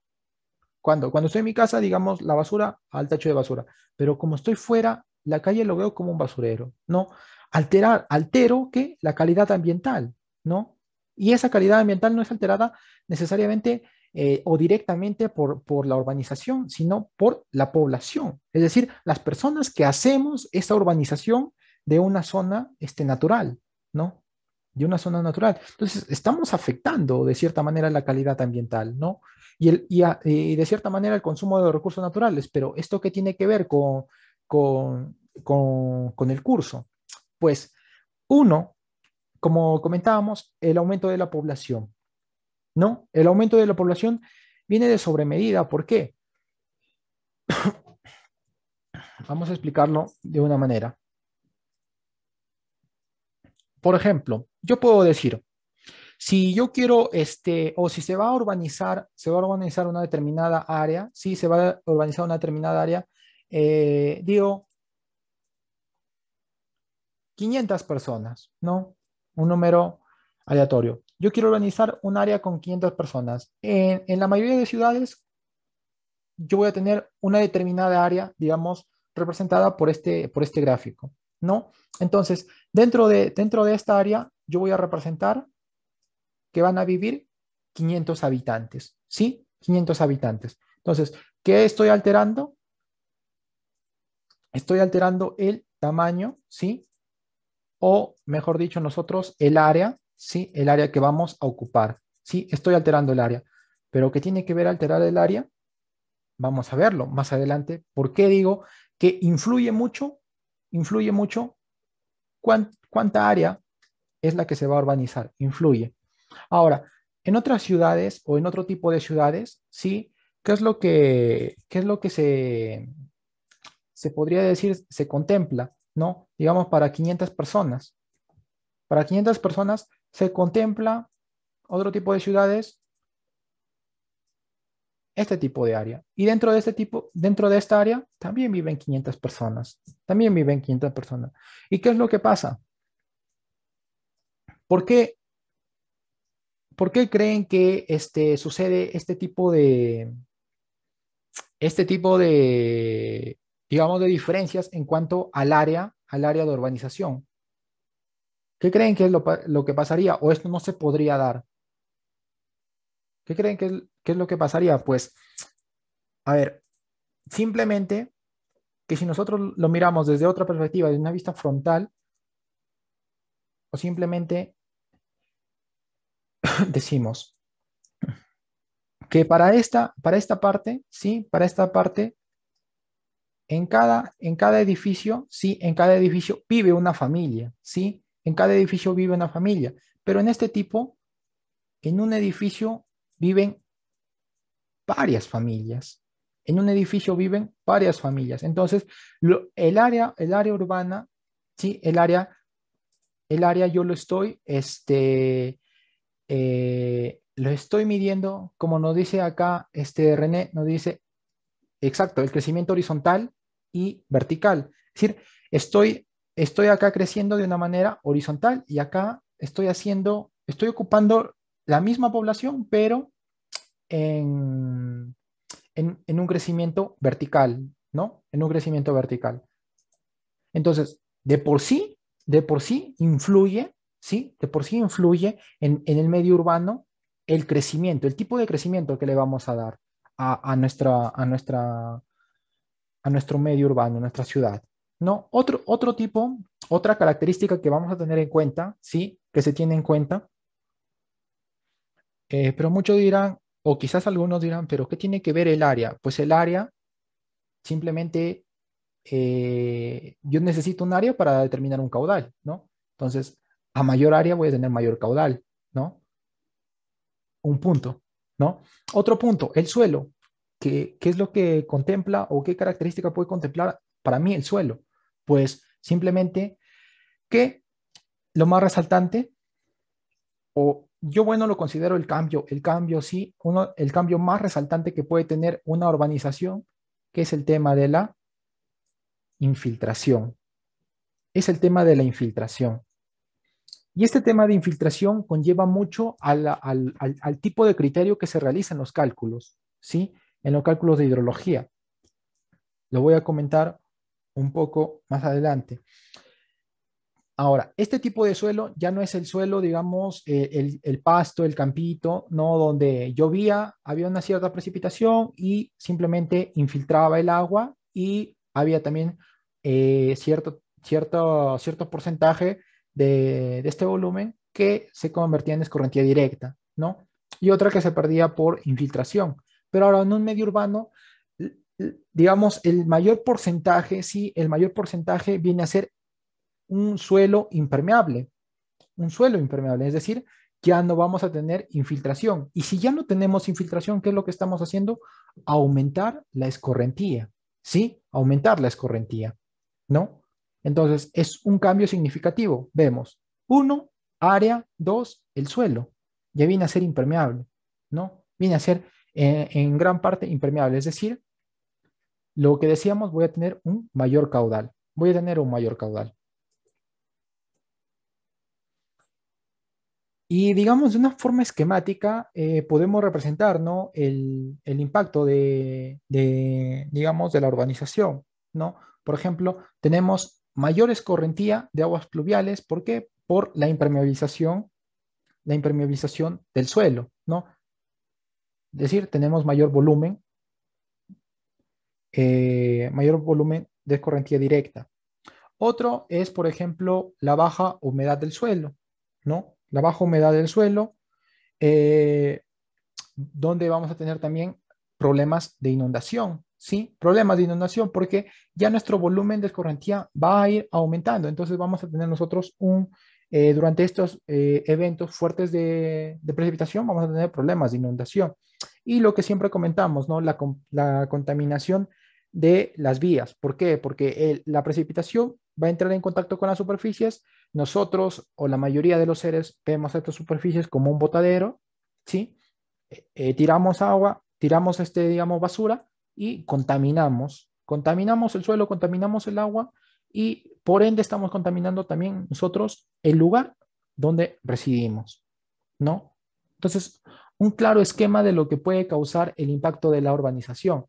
cuando, cuando estoy en mi casa, digamos, la basura al tacho de basura, pero como estoy fuera, la calle lo veo como un basurero, ¿no? Alterar, altero que la calidad ambiental, ¿no? Y esa calidad ambiental no es alterada necesariamente eh, o directamente por, la urbanización, sino por la población, es decir, las personas que hacemos esta urbanización de una zona este, natural, ¿no? De una zona natural. Entonces, estamos afectando de cierta manera la calidad ambiental, ¿no? Y, el, y de cierta manera el consumo de recursos naturales, pero esto que tiene que ver con con, el curso? Pues uno, como comentábamos, el aumento de la población. ¿No? El aumento de la población viene de sobremedida. ¿Por qué? Vamos a explicarlo de una manera. Por ejemplo, yo puedo decir, si yo quiero, este, o si se va a urbanizar, se va a urbanizar una determinada área, si se va a urbanizar una determinada área, eh, digo, 500 personas, ¿no? Un número aleatorio. Yo quiero organizar un área con 500 personas. En, en la mayoría de ciudades, yo voy a tener una determinada área, digamos, representada por este, por este gráfico, ¿no? Entonces, dentro de, dentro de esta área, yo voy a representar que van a vivir 500 habitantes, ¿sí? 500 habitantes. Entonces, ¿qué estoy alterando? estoy alterando el tamaño, ¿sí? O mejor dicho, nosotros el área, ¿sí? El área que vamos a ocupar, ¿sí? Estoy alterando el área. Pero ¿qué tiene que ver alterar el área? Vamos a verlo más adelante. ¿Por qué digo que influye mucho? Influye mucho cuánta área es la que se va a urbanizar. Influye. Ahora, en otras ciudades o en otro tipo de ciudades, ¿sí? ¿Qué es lo que, qué es lo que se, se podría decir, se contempla, ¿no? Digamos, para 500 personas. Para 500 personas se contempla otro tipo de ciudades, este tipo de área. Y dentro de, este tipo, dentro de esta área también viven 500 personas. También viven 500 personas. ¿Y qué es lo que pasa? ¿Por qué, por qué creen que este, sucede este tipo de, este tipo de digamos, de diferencias en cuanto al área, al área de urbanización. ¿Qué creen que es lo, que pasaría? ¿O esto no se podría dar? ¿Qué creen que es, es lo que pasaría? Pues, a ver, simplemente que si nosotros lo miramos desde otra perspectiva, desde una vista frontal, o simplemente decimos que para esta, para esta parte, sí, para esta parte en cada, en cada edificio, sí, en cada edificio vive una familia, sí, en cada edificio vive una familia, pero en este tipo, en un edificio viven varias familias. En un edificio viven varias familias. Entonces, el, área, el área urbana, sí, el área, el área yo lo estoy, este, eh, lo estoy midiendo, como nos dice acá este René, nos dice, exacto, el crecimiento horizontal y vertical. Es decir, estoy, estoy acá creciendo de una manera horizontal y acá estoy haciendo, estoy ocupando la misma población, pero en, en, un crecimiento vertical, ¿no? En un crecimiento vertical. Entonces, de por sí, de por sí influye, ¿sí? De por sí influye en, en el medio urbano el crecimiento, el tipo de crecimiento que le vamos a dar a, a nuestra, a nuestra a nuestro medio urbano, a nuestra ciudad. ¿no? Otro, otro tipo, otra característica que vamos a tener en cuenta, ¿sí? que se tiene en cuenta, eh, pero muchos dirán, o quizás algunos dirán, pero ¿qué tiene que ver el área? Pues el área, simplemente eh, yo necesito un área para determinar un caudal, ¿no? Entonces, a mayor área voy a tener mayor caudal, ¿no? Un punto, ¿no? Otro punto, el suelo. ¿qué, es lo que contempla o qué característica puede contemplar para mí el suelo? Pues simplemente que lo más resaltante, o yo bueno lo considero el cambio, el cambio sí, uno, el cambio más resaltante que puede tener una urbanización, que es el tema de la infiltración. Es el tema de la infiltración. Y este tema de infiltración conlleva mucho al, tipo de criterio que se realiza en los cálculos, ¿sí? en los cálculos de hidrología. Lo voy a comentar un poco más adelante. Ahora, este tipo de suelo ya no es el suelo, digamos, eh, el, pasto, el campito, no donde llovía, había una cierta precipitación y simplemente infiltraba el agua y había también eh, cierto, cierto, cierto porcentaje de, de, este volumen que se convertía en escorrentía directa, ¿no? Y otra que se perdía por infiltración. Pero ahora en un medio urbano, digamos, el mayor porcentaje, sí, el mayor porcentaje viene a ser un suelo impermeable, un suelo impermeable, es decir, ya no vamos a tener infiltración. Y si ya no tenemos infiltración, ¿qué es lo que estamos haciendo? Aumentar la escorrentía, ¿sí? Aumentar la escorrentía, ¿no? Entonces, es un cambio significativo. Vemos, uno, área, dos, el suelo. Ya viene a ser impermeable, ¿no? Viene a ser en, gran parte impermeable, es decir, lo que decíamos, voy a tener un mayor caudal, voy a tener un mayor caudal. Y digamos, de una forma esquemática, eh, podemos representar el, impacto de, de, digamos, de la urbanización. ¿no? Por ejemplo, tenemos mayores escorrentía de aguas pluviales. ¿Por qué? Por la impermeabilización, la impermeabilización del suelo. ¿no? Es decir, tenemos mayor volumen, eh, mayor volumen de correntía directa. Otro es, por ejemplo, la baja humedad del suelo, ¿no? La baja humedad del suelo, eh, donde vamos a tener también problemas de inundación, ¿sí? Problemas de inundación porque ya nuestro volumen de escorrentía va a ir aumentando. Entonces vamos a tener nosotros un, eh, durante estos eventos fuertes de, precipitación, vamos a tener problemas de inundación. Y lo que siempre comentamos, ¿no? La, contaminación de las vías. ¿Por qué? Porque la precipitación va a entrar en contacto con las superficies. Nosotros o la mayoría de los seres vemos estas superficies como un botadero, ¿sí? Eh, eh, tiramos agua, tiramos este, digamos, basura y contaminamos. Contaminamos el suelo, contaminamos el agua y por ende estamos contaminando también nosotros el lugar donde residimos, ¿no? Entonces, un claro esquema de lo que puede causar el impacto de la urbanización.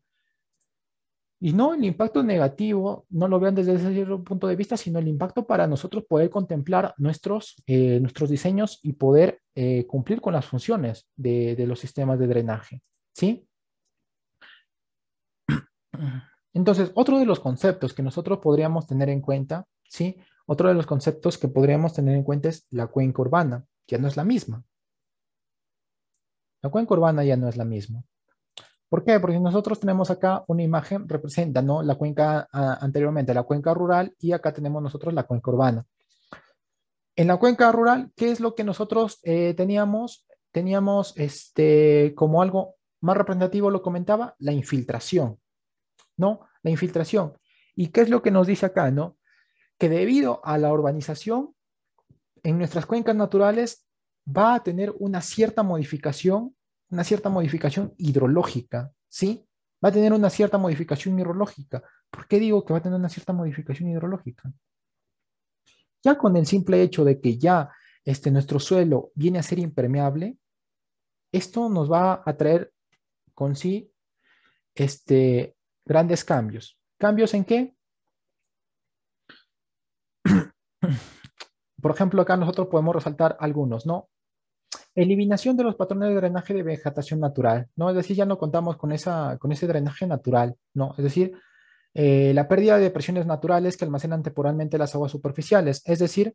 Y no el impacto negativo, no lo vean desde ese cierto punto de vista, sino el impacto para nosotros poder contemplar nuestros, eh, nuestros diseños y poder eh, cumplir con las funciones de, de, los sistemas de drenaje. ¿sí? Entonces, otro de los conceptos que nosotros podríamos tener en cuenta, ¿sí? otro de los conceptos que podríamos tener en cuenta es la cuenca urbana, que no es la misma. La cuenca urbana ya no es la misma. ¿Por qué? Porque nosotros tenemos acá una imagen, representa ¿no? la cuenca ah, anteriormente, la cuenca rural, y acá tenemos nosotros la cuenca urbana. En la cuenca rural, ¿qué es lo que nosotros eh, teníamos? Teníamos este, como algo más representativo, lo comentaba, la infiltración, ¿no? La infiltración. ¿Y qué es lo que nos dice acá, no? Que debido a la urbanización, en nuestras cuencas naturales va a tener una cierta modificación, una cierta modificación hidrológica, ¿sí? Va a tener una cierta modificación hidrológica. ¿Por qué digo que va a tener una cierta modificación hidrológica? Ya con el simple hecho de que ya este, nuestro suelo viene a ser impermeable, esto nos va a traer con sí este, grandes cambios. ¿Cambios en qué? Por ejemplo, acá nosotros podemos resaltar algunos, ¿no? Eliminación de los patrones de drenaje de vegetación natural, ¿no? Es decir, ya no contamos con, esa, con ese drenaje natural, ¿no? Es decir, eh, la pérdida de presiones naturales que almacenan temporalmente las aguas superficiales. Es decir,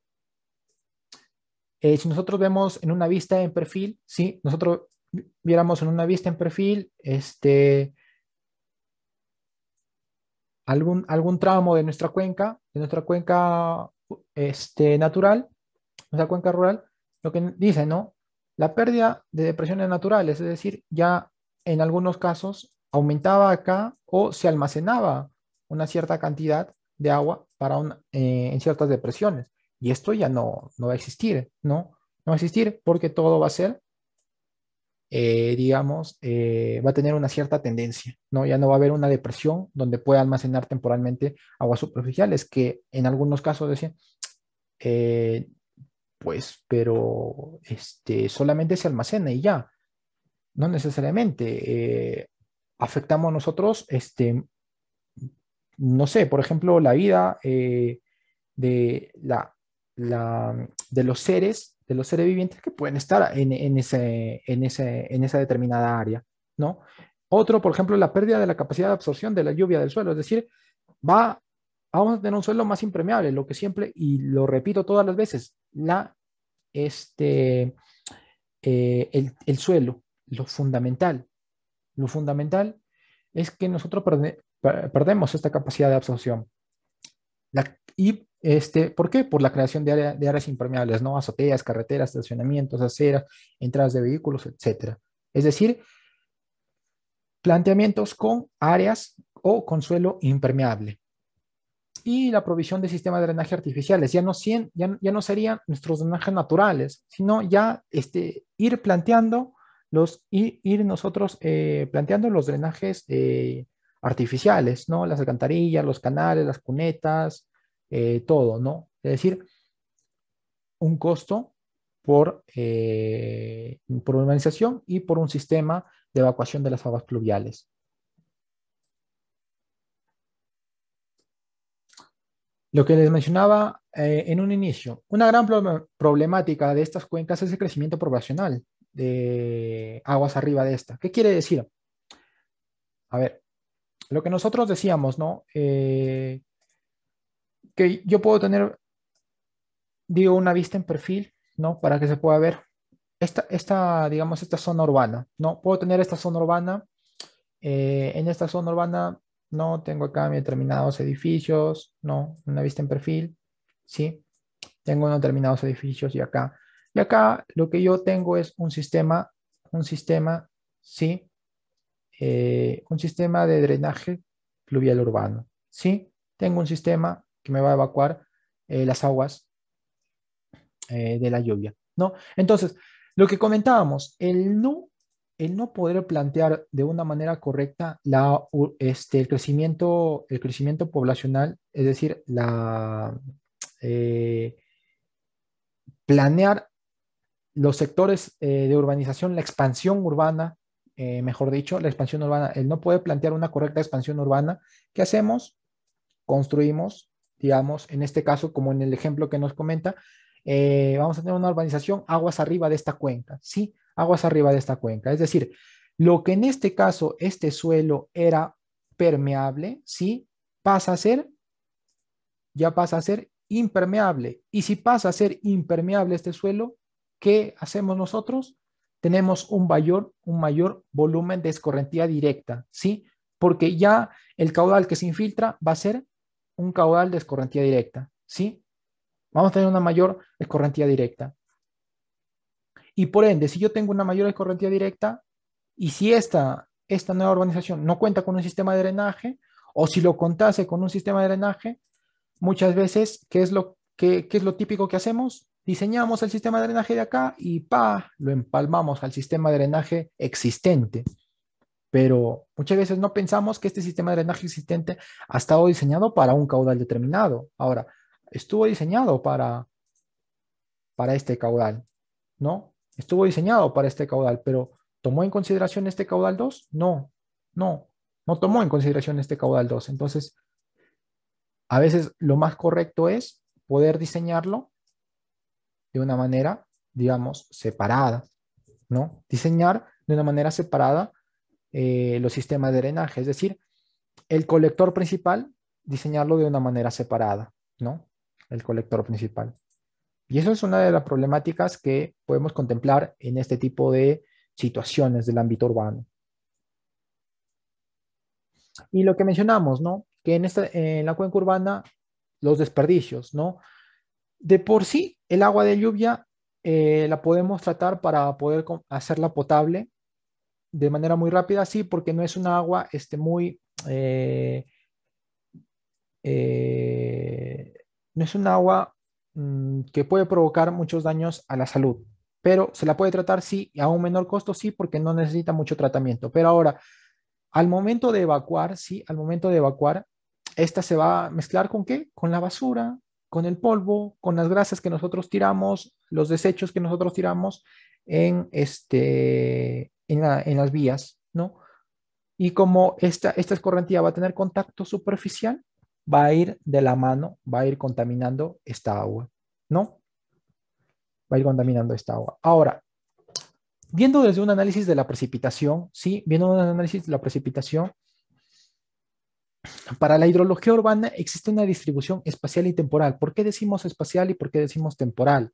eh, si nosotros vemos en una vista en perfil, si ¿sí? nosotros viéramos en una vista en perfil, este, algún, algún tramo de nuestra cuenca, de nuestra cuenca este, natural, nuestra cuenca rural, lo que dice, ¿no? La pérdida de depresiones naturales, es decir, ya en algunos casos aumentaba acá o se almacenaba una cierta cantidad de agua para eh, en ciertas depresiones. Y esto ya no, no va a existir, ¿no? No va a existir porque todo va a ser, eh, digamos, eh, va a tener una cierta tendencia, ¿no? Ya no va a haber una depresión donde pueda almacenar temporalmente aguas superficiales, que en algunos casos decían, pues, pero este, solamente se almacena y ya. No necesariamente. Eh, afectamos nosotros, este, no sé, por ejemplo, la vida eh, de, la, la, de los seres, de los seres vivientes que pueden estar en, en, ese, en, ese, en esa determinada área, ¿no? Otro, por ejemplo, la pérdida de la capacidad de absorción de la lluvia del suelo, es decir, va vamos a tener un suelo más impermeable, lo que siempre, y lo repito todas las veces, la, este, eh, el, suelo, lo fundamental, lo fundamental es que nosotros perdemos esta capacidad de absorción. y este, ¿Por qué? Por la creación de, áreas impermeables, ¿no? Azoteas, carreteras, estacionamientos, aceras, entradas de vehículos, etc. Es decir, planteamientos con áreas o con suelo impermeable y la provisión de sistemas de drenaje artificiales. Ya no, ya, ya no serían nuestros drenajes naturales, sino ya este, ir planteando los, ir, nosotros eh, planteando los drenajes eh, artificiales, ¿no? Las alcantarillas, los canales, las cunetas, eh, todo, ¿no? Es decir, un costo por, por urbanización y por un sistema de evacuación de las aguas pluviales. Lo que les mencionaba eh, en un inicio, una gran problemática de estas cuencas es el crecimiento poblacional de aguas arriba de esta. ¿Qué quiere decir? A ver, lo que nosotros decíamos, ¿no? Eh, que yo puedo tener, digo, una vista en perfil, ¿no? Para que se pueda ver esta, esta digamos, esta zona urbana, ¿no? Puedo tener esta zona urbana. Eh, en esta zona urbana no, tengo acá determinados edificios, no, una vista en perfil, sí, tengo determinados edificios y acá. Y acá lo que yo tengo es un sistema, un sistema, sí, eh, un sistema de drenaje fluvial urbano, sí, tengo un sistema que me va a evacuar eh, las aguas eh, de la lluvia, ¿no? Entonces, lo que comentábamos, el no el no poder plantear de una manera correcta la, este, el, crecimiento, el crecimiento poblacional, es decir, la, eh, planear los sectores eh, de urbanización, la expansión urbana, eh, mejor dicho, la expansión urbana, el no poder plantear una correcta expansión urbana, ¿qué hacemos? Construimos, digamos, en este caso, como en el ejemplo que nos comenta, vamos a tener una urbanización aguas arriba de esta cuenca, ¿sí? aguas arriba de esta cuenca. Es decir, lo que en este caso este suelo era permeable, ¿sí? Pasa a ser, ya pasa a ser impermeable. Y si pasa a ser impermeable este suelo, ¿qué hacemos nosotros? Tenemos un mayor, un mayor volumen de escorrentía directa, ¿sí? Porque ya el caudal que se infiltra va a ser un caudal de escorrentía directa, ¿sí? Vamos a tener una mayor escorrentía directa. Y por ende, si yo tengo una mayor corriente directa y si esta, esta nueva urbanización no cuenta con un sistema de drenaje o si lo contase con un sistema de drenaje, muchas veces, ¿qué es lo, es lo típico que hacemos? Diseñamos el sistema de drenaje de acá y pa, lo empalmamos al sistema de drenaje existente. Pero muchas veces no pensamos que este sistema de drenaje existente ha estado diseñado para un caudal determinado. Ahora, estuvo diseñado para, para este caudal, ¿no? estuvo diseñado para este caudal, pero ¿tomó en consideración este caudal 2? No, no, no tomó en consideración este caudal 2. Entonces, a veces lo más correcto es poder diseñarlo de una manera, digamos, separada, ¿no? Diseñar de una manera separada eh, los sistemas de drenaje, es decir, el colector principal, diseñarlo de una manera separada, ¿no? El colector principal. Y eso es una de las problemáticas que podemos contemplar en este tipo de situaciones del ámbito urbano. Y lo que mencionamos, ¿no? Que en, esta, en la cuenca urbana, los desperdicios, ¿no? De por sí, el agua de lluvia eh, la podemos tratar para poder hacerla potable de manera muy rápida, sí, porque no es un agua este, muy... Eh, eh, no es un agua Mm, que puede provocar muchos daños a la salud. Pero se la puede tratar, sí, a un menor costo, sí, porque no necesita mucho tratamiento. Pero ahora, al momento de evacuar, sí, al momento de evacuar, esta se va a mezclar con qué? Con la basura, con el polvo, con las grasas que nosotros tiramos, los desechos que nosotros tiramos en, este, en, las vías, ¿no? Y como esta, esta escorrentía va a tener contacto superficial, va a ir de la mano, va a ir contaminando esta agua, ¿no? Va a ir contaminando esta agua. Ahora, viendo desde un análisis de la precipitación, ¿sí? Viendo un análisis de la precipitación, para la hidrología urbana existe una distribución espacial y temporal. ¿Por qué decimos espacial y por qué decimos temporal?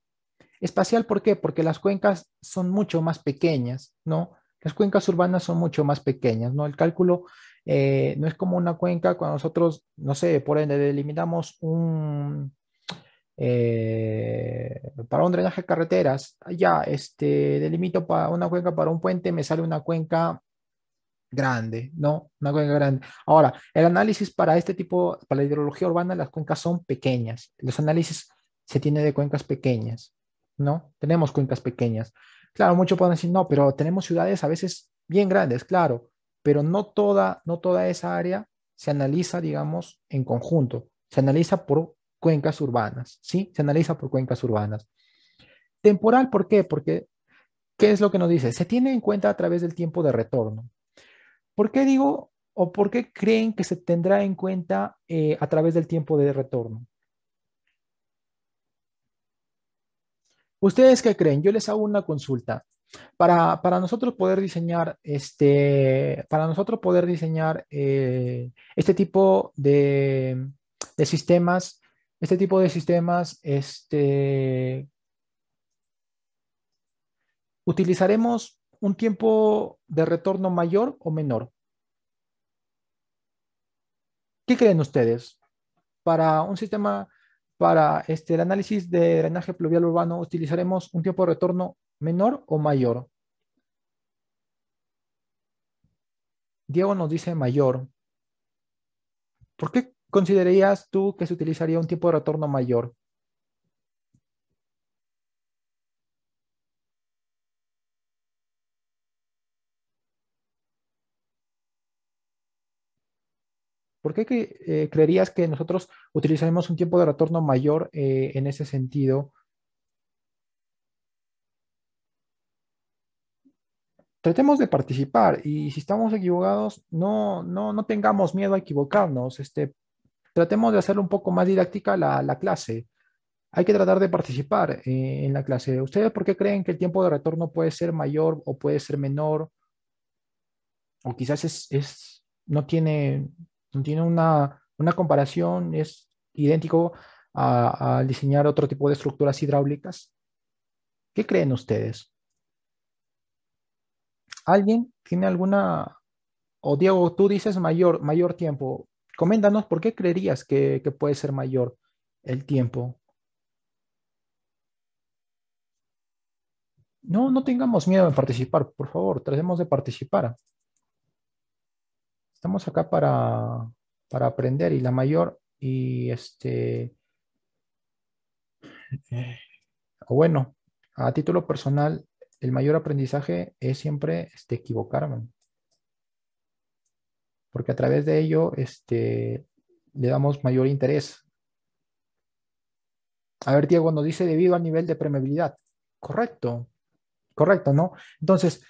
Espacial, ¿por qué? Porque las cuencas son mucho más pequeñas, ¿no? Las cuencas urbanas son mucho más pequeñas, ¿no? El cálculo eh, no es como una cuenca cuando nosotros, no sé, por ende delimitamos un, eh, para un drenaje de carreteras, ya este, delimito para una cuenca para un puente, me sale una cuenca grande, ¿no? Una cuenca grande. Ahora, el análisis para este tipo, para la hidrología urbana, las cuencas son pequeñas. Los análisis se tiene de cuencas pequeñas, ¿no? Tenemos cuencas pequeñas. Claro, muchos pueden decir, no, pero tenemos ciudades a veces bien grandes, claro, pero no toda, no toda esa área se analiza, digamos, en conjunto. Se analiza por cuencas urbanas, ¿sí? Se analiza por cuencas urbanas. Temporal, ¿por qué? Porque, ¿qué es lo que nos dice? Se tiene en cuenta a través del tiempo de retorno. ¿Por qué digo o por qué creen que se tendrá en cuenta eh, a través del tiempo de retorno? ¿Ustedes qué creen? Yo les hago una consulta. Para, nosotros poder diseñar este, para nosotros poder diseñar eh, este tipo de, sistemas, este tipo de sistemas, este, utilizaremos un tiempo de retorno mayor o menor. ¿Qué creen ustedes? Para un sistema, para este, el análisis de drenaje pluvial urbano, ¿utilizaremos un tiempo de retorno menor o mayor. Diego nos dice mayor. ¿Por qué considerarías tú que se utilizaría un tiempo de retorno mayor? ¿Por qué eh, creerías que nosotros utilizaremos un tiempo de retorno mayor eh, en ese sentido? tratemos de participar y si estamos equivocados, no, no, tengamos miedo a equivocarnos. Este, tratemos de hacer un poco más didáctica la, la clase. Hay que tratar de participar eh, en la clase. ¿Ustedes por qué creen que el tiempo de retorno puede ser mayor o puede ser menor? O quizás es, no tiene, no tiene una, una comparación, es idéntico al diseñar otro tipo de estructuras hidráulicas. ¿Qué creen ustedes? ¿Alguien tiene alguna, o Diego, tú dices mayor, mayor tiempo? Coméntanos por qué creerías que, puede ser mayor el tiempo. No, no tengamos miedo de participar, por favor, tratemos de participar. Estamos acá para, para aprender y la mayor, y este, eh, bueno, a título personal, el mayor aprendizaje es siempre este, equivocarme. Porque a través de ello este, le damos mayor interés. A ver, Diego nos dice debido al nivel de permeabilidad. Correcto, correcto, ¿no? Entonces,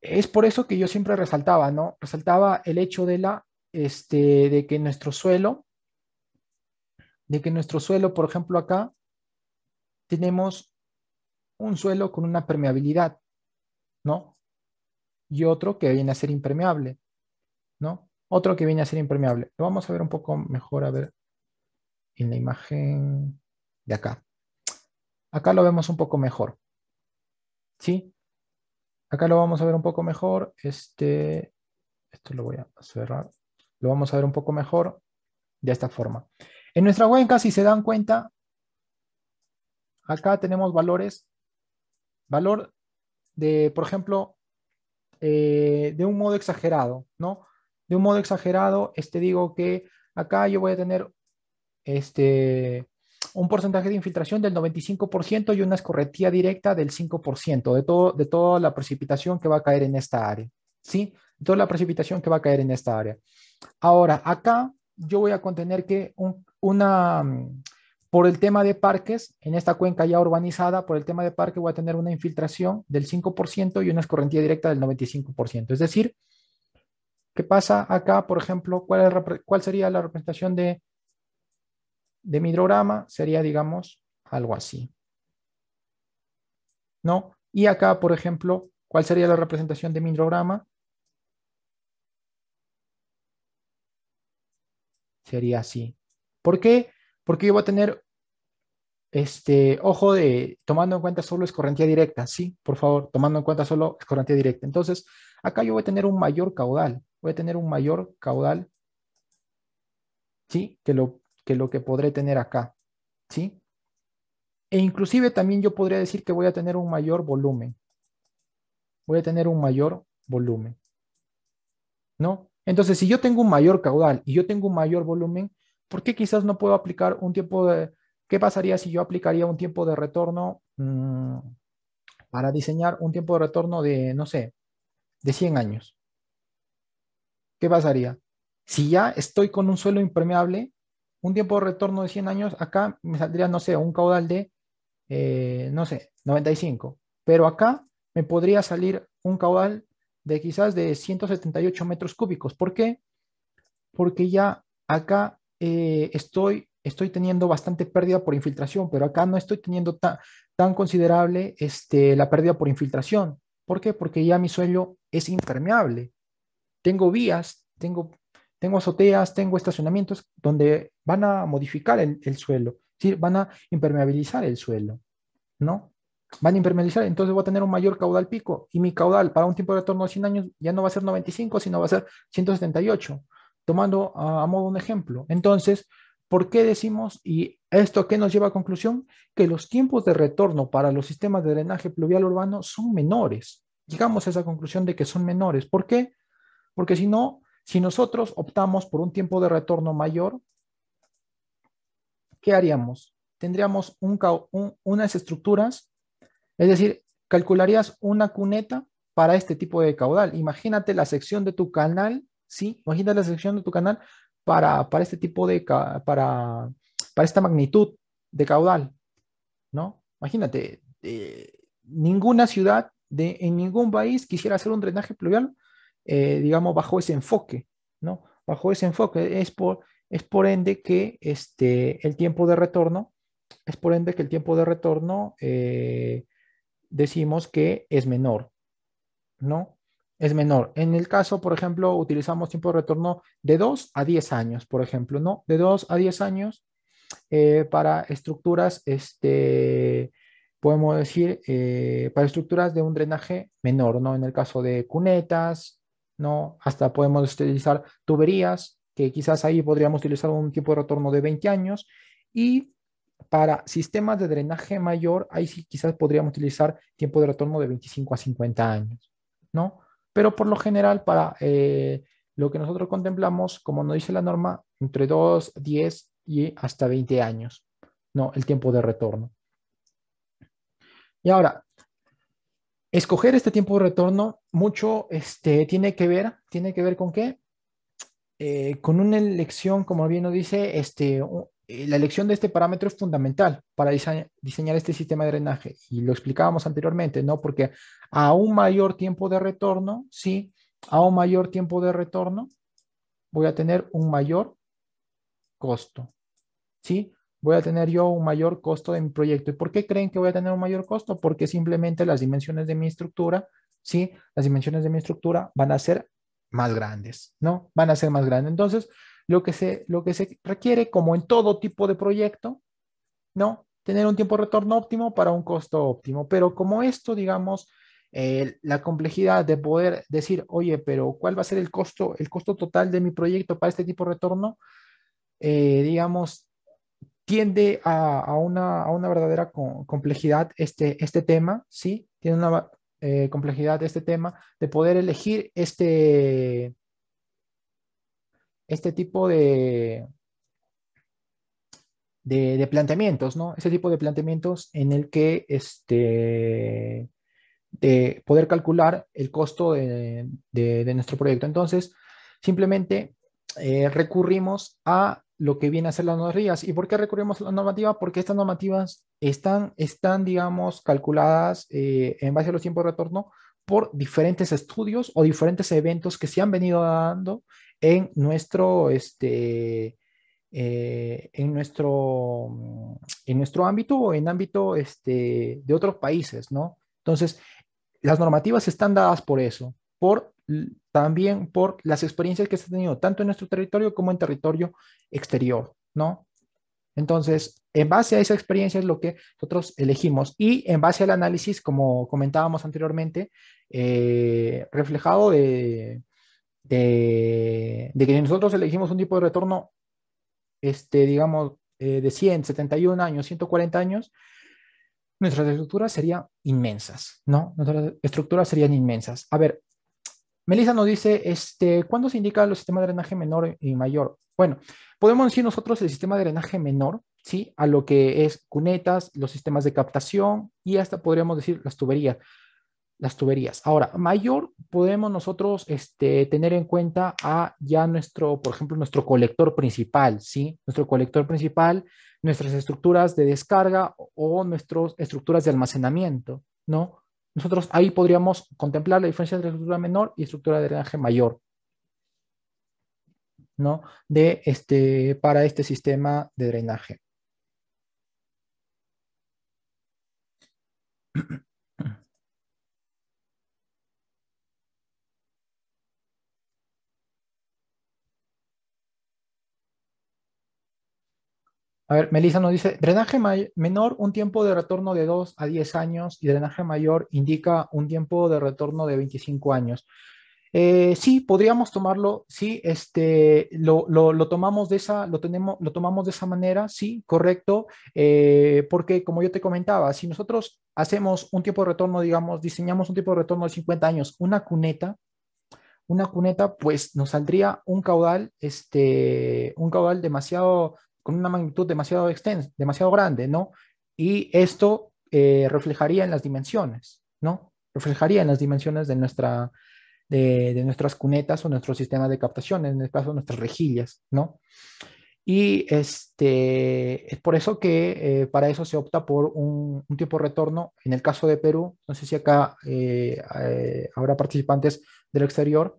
es por eso que yo siempre resaltaba, ¿no? Resaltaba el hecho de la, este, de que nuestro suelo, de que nuestro suelo, por ejemplo, acá tenemos un suelo con una permeabilidad, ¿no? Y otro que viene a ser impermeable, ¿no? Otro que viene a ser impermeable. Lo vamos a ver un poco mejor, a ver, en la imagen de acá. Acá lo vemos un poco mejor, ¿sí? Acá lo vamos a ver un poco mejor. Este, esto lo voy a cerrar. Lo vamos a ver un poco mejor de esta forma. En nuestra huenca. si se dan cuenta, acá tenemos valores valor de, por ejemplo, eh, de un modo exagerado, ¿no? De un modo exagerado, este digo que acá yo voy a tener este, un porcentaje de infiltración del 95% y una escorretía directa del 5% de, todo, de toda la precipitación que va a caer en esta área, ¿sí? toda la precipitación que va a caer en esta área. Ahora, acá yo voy a contener que una por el tema de parques, en esta cuenca ya urbanizada, por el tema de parque voy a tener una infiltración del 5% y una escorrentía directa del 95%. Es decir, ¿qué pasa acá, por ejemplo? ¿Cuál, cuál sería la representación de, de mi hidrograma? Sería, digamos, algo así. ¿No? Y acá, por ejemplo, ¿cuál sería la representación de mi hidrograma? Sería así. ¿Por qué? porque yo voy a tener este ojo de tomando en cuenta solo es corriente directa, sí, por favor, tomando en cuenta solo es corriente directa. Entonces, acá yo voy a tener un mayor caudal, voy a tener un mayor caudal, sí, que lo que, lo que podré tener acá, sí. E inclusive también yo podría decir que voy a tener un mayor volumen. Voy a tener un mayor volumen. ¿No? Entonces, si yo tengo un mayor caudal y yo tengo un mayor volumen, ¿por qué quizás no puedo aplicar un tiempo de... ¿Qué pasaría si yo aplicaría un tiempo de retorno mm, para diseñar un tiempo de retorno de, no sé, de 100 años? ¿Qué pasaría? Si ya estoy con un suelo impermeable, un tiempo de retorno de 100 años, acá me saldría, no sé, un caudal de, eh, no sé, 95. Pero acá me podría salir un caudal de quizás de 178 metros cúbicos. ¿Por qué? Porque ya acá eh, estoy, estoy teniendo bastante pérdida por infiltración, pero acá no estoy teniendo tan considerable este, la pérdida por infiltración. ¿Por qué? Porque ya mi suelo es impermeable. Tengo vías, tengo, tengo azoteas, tengo estacionamientos donde van a modificar el, suelo, ¿sí? van a impermeabilizar el suelo, ¿no? Van a impermeabilizar, entonces voy a tener un mayor caudal pico y mi caudal para un tiempo de retorno de 100 años ya no va a ser 95, sino va a ser 178 tomando a, modo un ejemplo. Entonces, ¿por qué decimos, y esto qué nos lleva a conclusión? Que los tiempos de retorno para los sistemas de drenaje pluvial urbano son menores. Llegamos a esa conclusión de que son menores. ¿Por qué? Porque si no, si nosotros optamos por un tiempo de retorno mayor, ¿qué haríamos? Tendríamos un, unas estructuras, es decir, calcularías una cuneta para este tipo de caudal. Imagínate la sección de tu canal ¿sí? Imagina la sección de tu canal para, para este tipo de, para, para esta magnitud de caudal, ¿no? Imagínate, eh, ninguna ciudad de, en ningún país quisiera hacer un drenaje pluvial, eh, digamos, bajo ese enfoque, ¿no? Bajo ese enfoque. Es por, es por ende que este, el tiempo de retorno, es por ende que el tiempo de retorno eh, decimos que es menor, ¿no? es menor. En el caso, por ejemplo, utilizamos tiempo de retorno de 2 a 10 años, por ejemplo, ¿no? De 2 a 10 años eh, para estructuras, este, podemos decir, eh, para estructuras de un drenaje menor, ¿no? En el caso de cunetas, ¿no? Hasta podemos utilizar tuberías, que quizás ahí podríamos utilizar un tiempo de retorno de 20 años. Y para sistemas de drenaje mayor, ahí sí quizás podríamos utilizar tiempo de retorno de 25 a 50 años, ¿no? Pero por lo general, para eh, lo que nosotros contemplamos, como nos dice la norma, entre 2, 10 y hasta 20 años, ¿no? El tiempo de retorno. Y ahora, escoger este tiempo de retorno mucho este, tiene que ver, tiene que ver con qué? Eh, con una elección, como bien nos dice, este, eh, la elección de este parámetro es fundamental para diseñar este sistema de drenaje y lo explicábamos anteriormente, ¿no? Porque a un mayor tiempo de retorno, sí, a un mayor tiempo de retorno voy a tener un mayor costo, ¿sí? Voy a tener yo un mayor costo de mi proyecto. ¿Y por qué creen que voy a tener un mayor costo? Porque simplemente las dimensiones de mi estructura, ¿sí? Las dimensiones de mi estructura van a ser más grandes, ¿no? Van a ser más grandes. Entonces, lo que se, lo que se requiere, como en todo tipo de proyecto, ¿no? Tener un tiempo de retorno óptimo para un costo óptimo. Pero como esto, digamos, eh, la complejidad de poder decir, oye, pero ¿cuál va a ser el costo, el costo total de mi proyecto para este tipo de retorno? Eh, digamos, tiende a, una, verdadera complejidad este, este tema, ¿sí? Tiene una eh, complejidad este tema de poder elegir este, este tipo de, de, planteamientos, ¿no? Ese tipo de planteamientos en el que este, de poder calcular el costo de, nuestro proyecto. Entonces, simplemente eh, recurrimos a lo que viene a ser las normativas. ¿Y por qué recurrimos a la normativa? Porque estas normativas están, están digamos, calculadas eh, en base a los tiempos de retorno por diferentes estudios o diferentes eventos que se han venido dando en nuestro, este, eh, en, nuestro, en nuestro ámbito o en ámbito este, de otros países, ¿no? Entonces, las normativas están dadas por eso, por también por las experiencias que se han tenido tanto en nuestro territorio como en territorio exterior, ¿no? Entonces, en base a esa experiencia es lo que nosotros elegimos y en base al análisis, como comentábamos anteriormente, eh, reflejado de, eh, de, que nosotros elegimos un tipo de retorno, este, digamos, eh, de 100, 71 años, 140 años, nuestras estructuras serían inmensas, ¿no? Nuestras estructuras serían inmensas. A ver, Melissa nos dice, este, ¿cuándo se indica los sistemas de drenaje menor y mayor? Bueno, podemos decir nosotros el sistema de drenaje menor, ¿sí? A lo que es cunetas, los sistemas de captación y hasta podríamos decir las tuberías las tuberías. Ahora, mayor podemos nosotros este, tener en cuenta a ya nuestro, por ejemplo, nuestro colector principal, ¿sí? Nuestro colector principal, nuestras estructuras de descarga o nuestras estructuras de almacenamiento, ¿no? Nosotros ahí podríamos contemplar la diferencia entre estructura menor y estructura de drenaje mayor, ¿no? De este, para este sistema de drenaje. A ver, Melissa nos dice, drenaje menor, un tiempo de retorno de 2 a 10 años y drenaje mayor indica un tiempo de retorno de 25 años. Eh, sí, podríamos tomarlo, sí, este, lo, lo, tomamos de esa, lo tenemos, lo tomamos de esa manera, sí, correcto, eh, porque como yo te comentaba, si nosotros hacemos un tiempo de retorno, digamos, diseñamos un tiempo de retorno de 50 años, una cuneta, una cuneta, pues nos saldría un caudal, este, un caudal demasiado con una magnitud demasiado extensa, demasiado grande, ¿no? Y esto eh, reflejaría en las dimensiones, ¿no? Reflejaría en las dimensiones de, nuestra, de, nuestras cunetas o nuestro sistema de captación, en el este caso nuestras rejillas, ¿no? Y este, es por eso que eh, para eso se opta por un, un, tipo de retorno. En el caso de Perú, no sé si acá eh, habrá participantes del exterior,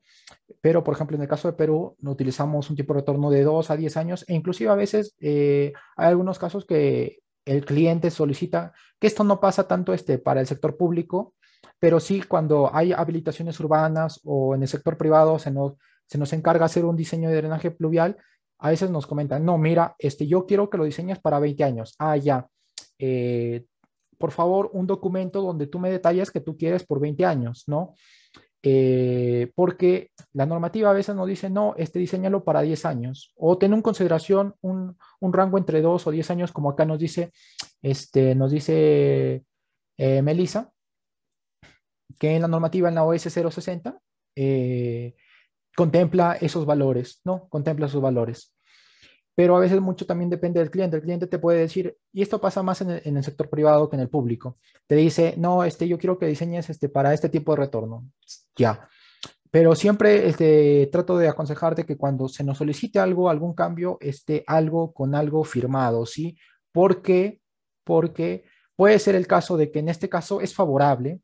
pero, por ejemplo, en el caso de Perú, no utilizamos un tipo de retorno de 2 a 10 años e inclusive a veces eh, hay algunos casos que el cliente solicita, que esto no pasa tanto este, para el sector público, pero sí cuando hay habilitaciones urbanas o en el sector privado se nos, se nos encarga hacer un diseño de drenaje pluvial, a veces nos comentan, no, mira, este, yo quiero que lo diseñes para 20 años. Ah, ya. Eh, por favor, un documento donde tú me detalles que tú quieres por 20 años, ¿no? Eh, porque la normativa a veces nos dice, no, este diseñalo para 10 años, o ten en consideración un, rango entre 2 o 10 años, como acá nos dice, este, nos dice eh, Melissa, que en la normativa en la OS 060 eh, contempla esos valores, ¿no? Contempla esos valores pero a veces mucho también depende del cliente. El cliente te puede decir, y esto pasa más en el, sector privado que en el público, te dice, no, este, yo quiero que diseñes este, para este tipo de retorno. Ya. Pero siempre este, trato de aconsejarte que cuando se nos solicite algo, algún cambio, esté algo con algo firmado, ¿sí? Porque, porque puede ser el caso de que en este caso es favorable,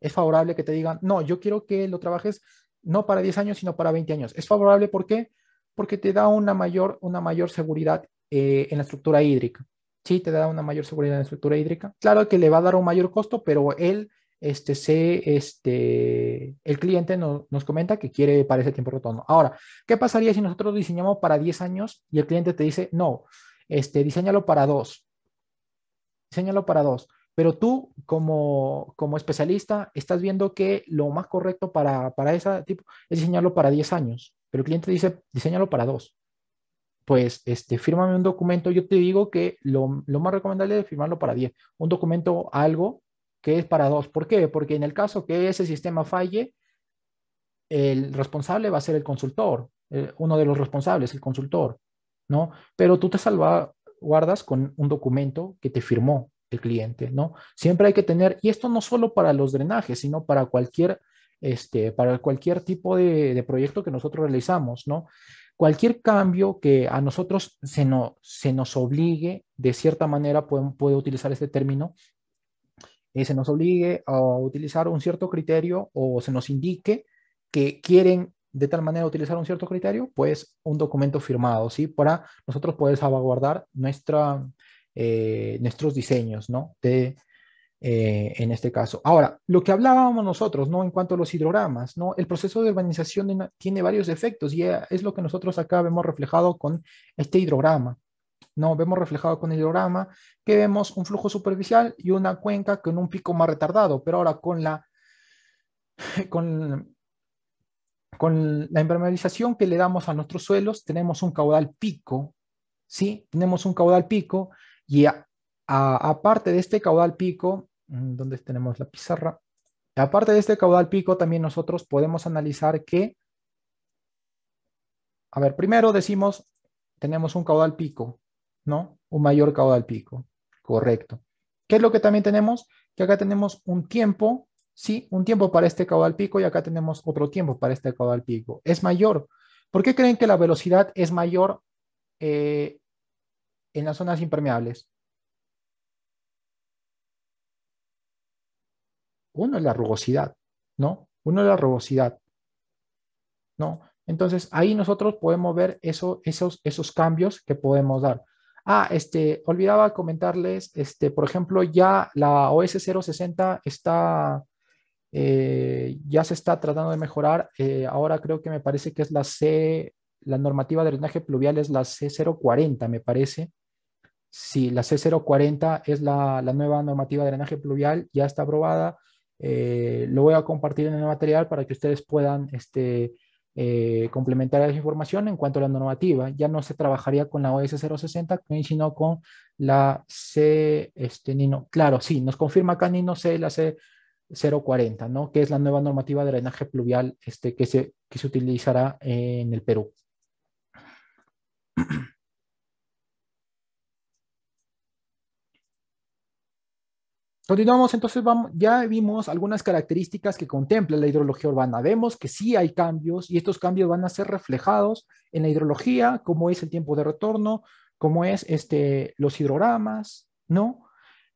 es favorable que te digan, no, yo quiero que lo trabajes no para 10 años, sino para 20 años. Es favorable por porque porque te da una mayor, una mayor seguridad eh, en la estructura hídrica. Sí, te da una mayor seguridad en la estructura hídrica. Claro que le va a dar un mayor costo, pero él, este, se, este, el cliente nos comenta que quiere para ese tiempo retorno. Ahora, ¿qué pasaría si nosotros diseñamos para 10 años y el cliente te dice, no, este, diseñalo para dos Diseñalo para dos Pero tú, como, especialista, estás viendo que lo más correcto para, para ese tipo es diseñarlo para 10 años. Pero el cliente dice, diseñalo para dos. Pues, este, fírmame un documento. Yo te digo que lo, más recomendable es firmarlo para diez. Un documento, algo que es para dos. ¿Por qué? Porque en el caso que ese sistema falle, el responsable va a ser el consultor, eh, uno de los responsables, el consultor, ¿no? Pero tú te salvaguardas con un documento que te firmó el cliente, ¿no? Siempre hay que tener, y esto no solo para los drenajes, sino para cualquier este, para cualquier tipo de, proyecto que nosotros realizamos, ¿no? Cualquier cambio que a nosotros se, se nos obligue, de cierta manera, puede utilizar este término, eh, se nos obligue a utilizar un cierto criterio o se nos indique que quieren de tal manera utilizar un cierto criterio, pues un documento firmado, ¿sí? Para nosotros poder salvaguardar nuestra, eh, nuestros diseños, ¿no? De, eh, en este caso. Ahora, lo que hablábamos nosotros, ¿no? En cuanto a los hidrogramas, ¿no? El proceso de urbanización tiene varios efectos y eh, es lo que nosotros acá vemos reflejado con este hidrograma, ¿no? Vemos reflejado con el hidrograma que vemos un flujo superficial y una cuenca con un pico más retardado, pero ahora con la... Con, con la impermeabilización que le damos a nuestros suelos, tenemos un caudal pico, ¿sí? Tenemos un caudal pico y aparte de este caudal pico, Mm, donde tenemos la pizarra. Aparte de este caudal pico, también nosotros podemos analizar que, a ver, primero decimos, tenemos un caudal pico, ¿no? Un mayor caudal pico, correcto. ¿Qué es lo que también tenemos? Que acá tenemos un tiempo, sí, un tiempo para este caudal pico y acá tenemos otro tiempo para este caudal pico. Es mayor. ¿Por qué creen que la velocidad es mayor eh, en las zonas impermeables? Uno es la rugosidad, ¿no? Uno es la rugosidad, ¿no? Entonces ahí nosotros podemos ver eso, esos, esos cambios que podemos dar. Ah, este, olvidaba comentarles, este, por ejemplo, ya la OS 060 está, eh, ya se está tratando de mejorar. Eh, ahora creo que me parece que es la C, la normativa de drenaje pluvial es la C040, me parece. Sí, la C040 es la, la nueva normativa de drenaje pluvial, ya está aprobada. Eh, lo voy a compartir en el material para que ustedes puedan este, eh, complementar la información en cuanto a la normativa. Ya no se trabajaría con la OS 060, sino con la C, este, Nino. Claro, sí, nos confirma acá Nino C, la C 040, ¿no? Que es la nueva normativa de drenaje pluvial este, que, se, que se utilizará en el Perú. Continuamos, entonces vamos, ya vimos algunas características que contempla la hidrología urbana. Vemos que sí hay cambios y estos cambios van a ser reflejados en la hidrología, como es el tiempo de retorno, como es este, los hidrogramas, ¿no?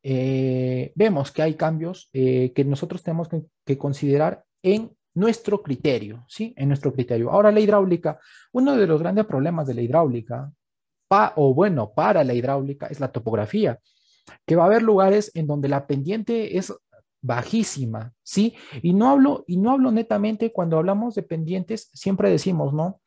Eh, vemos que hay cambios eh, que nosotros tenemos que, considerar en nuestro criterio, ¿sí? En nuestro criterio. Ahora, la hidráulica, uno de los grandes problemas de la hidráulica, o bueno, para la hidráulica, es la topografía que va a haber lugares en donde la pendiente es bajísima, ¿sí? Y no hablo, y no hablo netamente cuando hablamos de pendientes, siempre decimos, ¿no?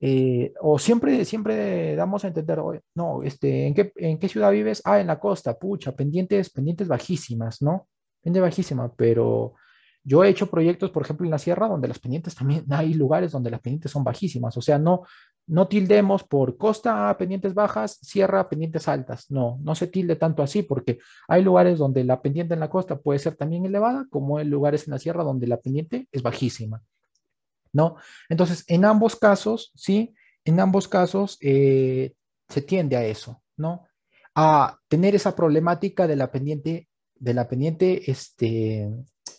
Eh, o siempre, siempre damos a entender, no, este, ¿en qué, ¿en qué ciudad vives? Ah, en la costa, pucha, pendientes, pendientes bajísimas, ¿no? Pendiente bajísima, pero yo he hecho proyectos, por ejemplo, en la sierra, donde las pendientes también, hay lugares donde las pendientes son bajísimas, o sea, no, no tildemos por costa pendientes bajas, sierra pendientes altas. No, no se tilde tanto así porque hay lugares donde la pendiente en la costa puede ser también elevada, como hay lugares en la sierra donde la pendiente es bajísima. ¿No? Entonces, en ambos casos, ¿sí? En ambos casos eh, se tiende a eso, ¿no? A tener esa problemática de la pendiente, de la pendiente este,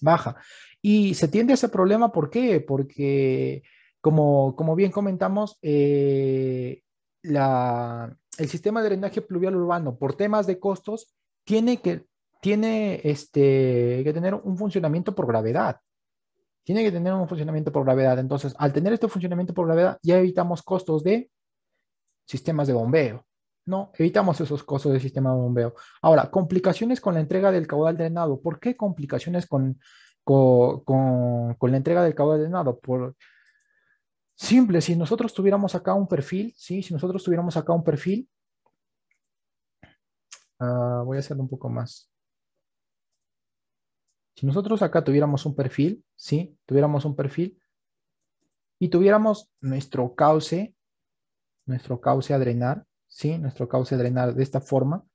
baja. Y se tiende a ese problema, ¿por qué? Porque como, bien comentamos, eh, el sistema de drenaje pluvial urbano, por temas de costos, tiene que, tiene este, tener un funcionamiento por gravedad. Tiene que tener un funcionamiento por gravedad. Entonces, al tener este funcionamiento por gravedad, ya evitamos costos de sistemas de bombeo. No, evitamos esos costos del sistema de bombeo. Ahora, complicaciones con la entrega del caudal drenado. ¿Por qué complicaciones con, con, con la entrega del caudal drenado? Por, Simple, si nosotros tuviéramos acá un perfil, ¿sí? si nosotros tuviéramos acá un perfil, ah, voy a hacerlo un poco más. Si nosotros acá tuviéramos un perfil, ¿sí? tuviéramos un perfil y tuviéramos nuestro cauce, nuestro cauce a drenar, ¿sí? nuestro cauce a drenar de esta forma,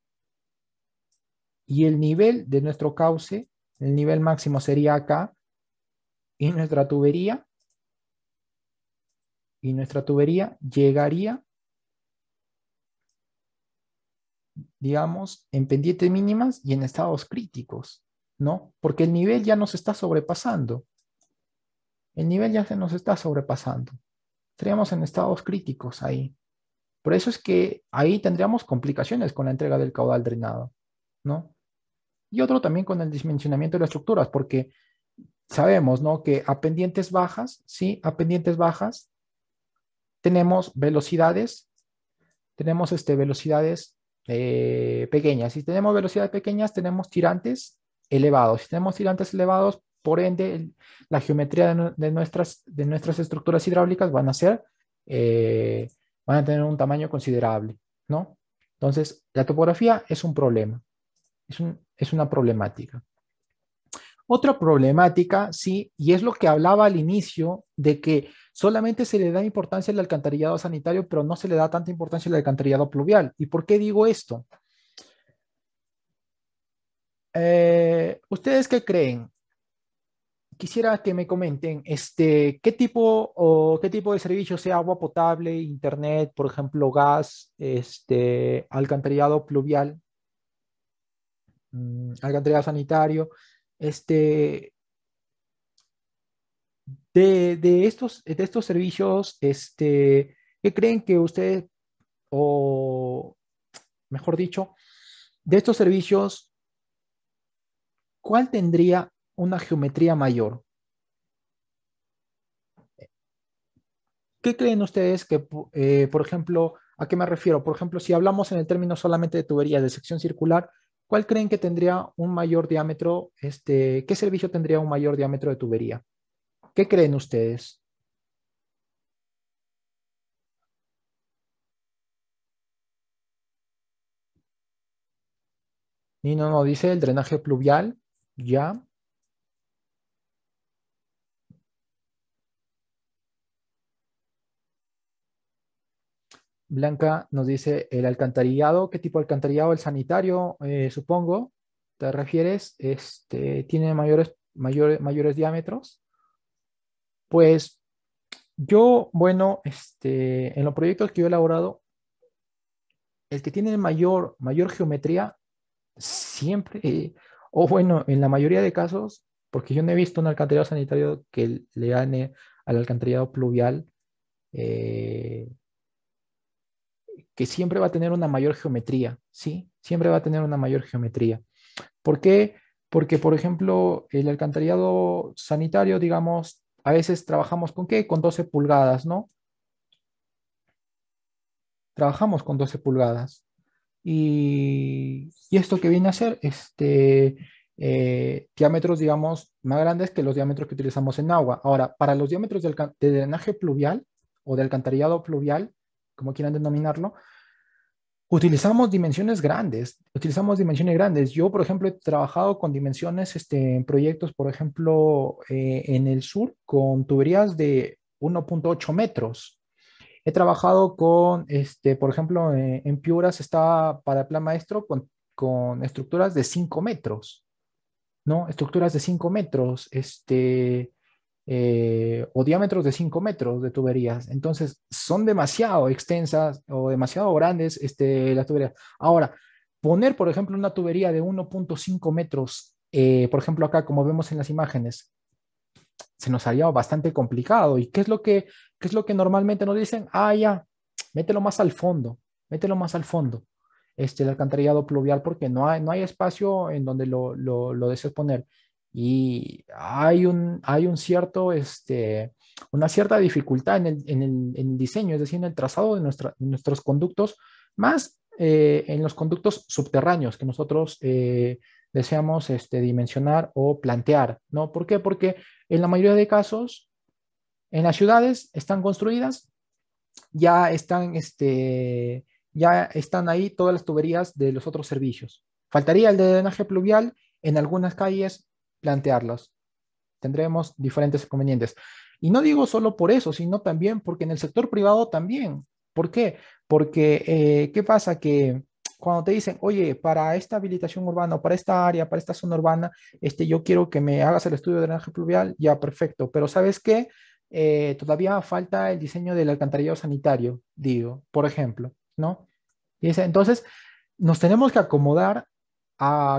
y el nivel de nuestro cauce, el nivel máximo sería acá, y nuestra tubería y nuestra tubería llegaría, digamos, en pendientes mínimas y en estados críticos, ¿no? Porque el nivel ya nos está sobrepasando. El nivel ya se nos está sobrepasando. Estaríamos en estados críticos ahí. Por eso es que ahí tendríamos complicaciones con la entrega del caudal drenado, ¿no? Y otro también con el dimensionamiento de las estructuras, porque sabemos, ¿no? Que a pendientes bajas, sí, a pendientes bajas, tenemos velocidades, tenemos este, velocidades eh, pequeñas. Si tenemos velocidades pequeñas, tenemos tirantes elevados. Si tenemos tirantes elevados, por ende, la geometría de, nuestras, de nuestras estructuras hidráulicas van a ser, eh, van a tener un tamaño considerable, ¿no? Entonces, la topografía es un problema, es, un, es una problemática. Otra problemática, sí, y es lo que hablaba al inicio, de que solamente se le da importancia al alcantarillado sanitario, pero no se le da tanta importancia al alcantarillado pluvial. ¿Y por qué digo esto? Eh, ¿Ustedes qué creen? Quisiera que me comenten este, qué tipo o qué tipo de servicio sea agua potable, internet, por ejemplo, gas, este, alcantarillado pluvial, mm, alcantarillado sanitario, este, de, estos, de estos servicios, este, ¿qué creen que ustedes, o mejor dicho, de estos servicios, cuál tendría una geometría mayor? ¿Qué creen ustedes que, eh, por ejemplo, a qué me refiero? Por ejemplo, si hablamos en el término solamente de tuberías de sección circular, ¿Cuál creen que tendría un mayor diámetro? Este, ¿Qué servicio tendría un mayor diámetro de tubería? ¿Qué creen ustedes? Nino no, dice el drenaje pluvial, ya. Blanca nos dice el alcantarillado, ¿qué tipo de alcantarillado? El sanitario, eh, supongo, te refieres, este, tiene mayores, mayores, mayores diámetros. Pues yo, bueno, este, en los proyectos que yo he elaborado, el que tiene mayor, mayor geometría siempre, o bueno, en la mayoría de casos, porque yo no he visto un alcantarillado sanitario que le gane al alcantarillado pluvial. Eh, que siempre va a tener una mayor geometría, ¿sí? Siempre va a tener una mayor geometría. ¿Por qué? Porque, por ejemplo, el alcantarillado sanitario, digamos, a veces trabajamos con qué? Con 12 pulgadas, ¿no? Trabajamos con 12 pulgadas. Y, esto que viene a ser, este, eh, diámetros, digamos, más grandes que los diámetros que utilizamos en agua. Ahora, para los diámetros del de drenaje pluvial o de alcantarillado pluvial, como quieran denominarlo, utilizamos dimensiones grandes, utilizamos dimensiones grandes. Yo, por ejemplo, he trabajado con dimensiones este, en proyectos, por ejemplo, eh, en el sur, con tuberías de 1.8 metros. He trabajado con, este, por ejemplo, eh, en Piuras está para el plan maestro con, con estructuras de 5 metros, ¿no? Estructuras de 5 metros, este, eh, o diámetros de 5 metros de tuberías. Entonces, son demasiado extensas o demasiado grandes este, las tuberías. Ahora, poner, por ejemplo, una tubería de 1.5 metros, eh, por ejemplo, acá, como vemos en las imágenes, se nos haría bastante complicado. ¿Y qué es lo que, es lo que normalmente nos dicen? Ah, ya, mételo más al fondo, mételo más al fondo. Este, el alcantarillado pluvial porque no hay, no hay espacio en donde lo, lo, lo desees poner y hay un, hay un cierto, este, una cierta dificultad en el, en, el, diseño, es decir, en el trazado de, nuestra, nuestros conductos, más eh, en los conductos subterráneos que nosotros eh, deseamos este, dimensionar o plantear, ¿no? ¿Por qué? Porque en la mayoría de casos, en las ciudades están construidas, ya están, este, ya están ahí todas las tuberías de los otros servicios. Faltaría el de drenaje pluvial, en algunas calles plantearlos. Tendremos diferentes inconvenientes. Y no digo solo por eso, sino también porque en el sector privado también. ¿Por qué? Porque, eh, ¿qué pasa? Que cuando te dicen, oye, para esta habilitación urbana, para esta área, para esta zona urbana, este, yo quiero que me hagas el estudio de drenaje pluvial, ya, perfecto. Pero ¿sabes qué? Eh, todavía falta el diseño del alcantarillado sanitario, digo, por ejemplo, ¿no? Y entonces, nos tenemos que acomodar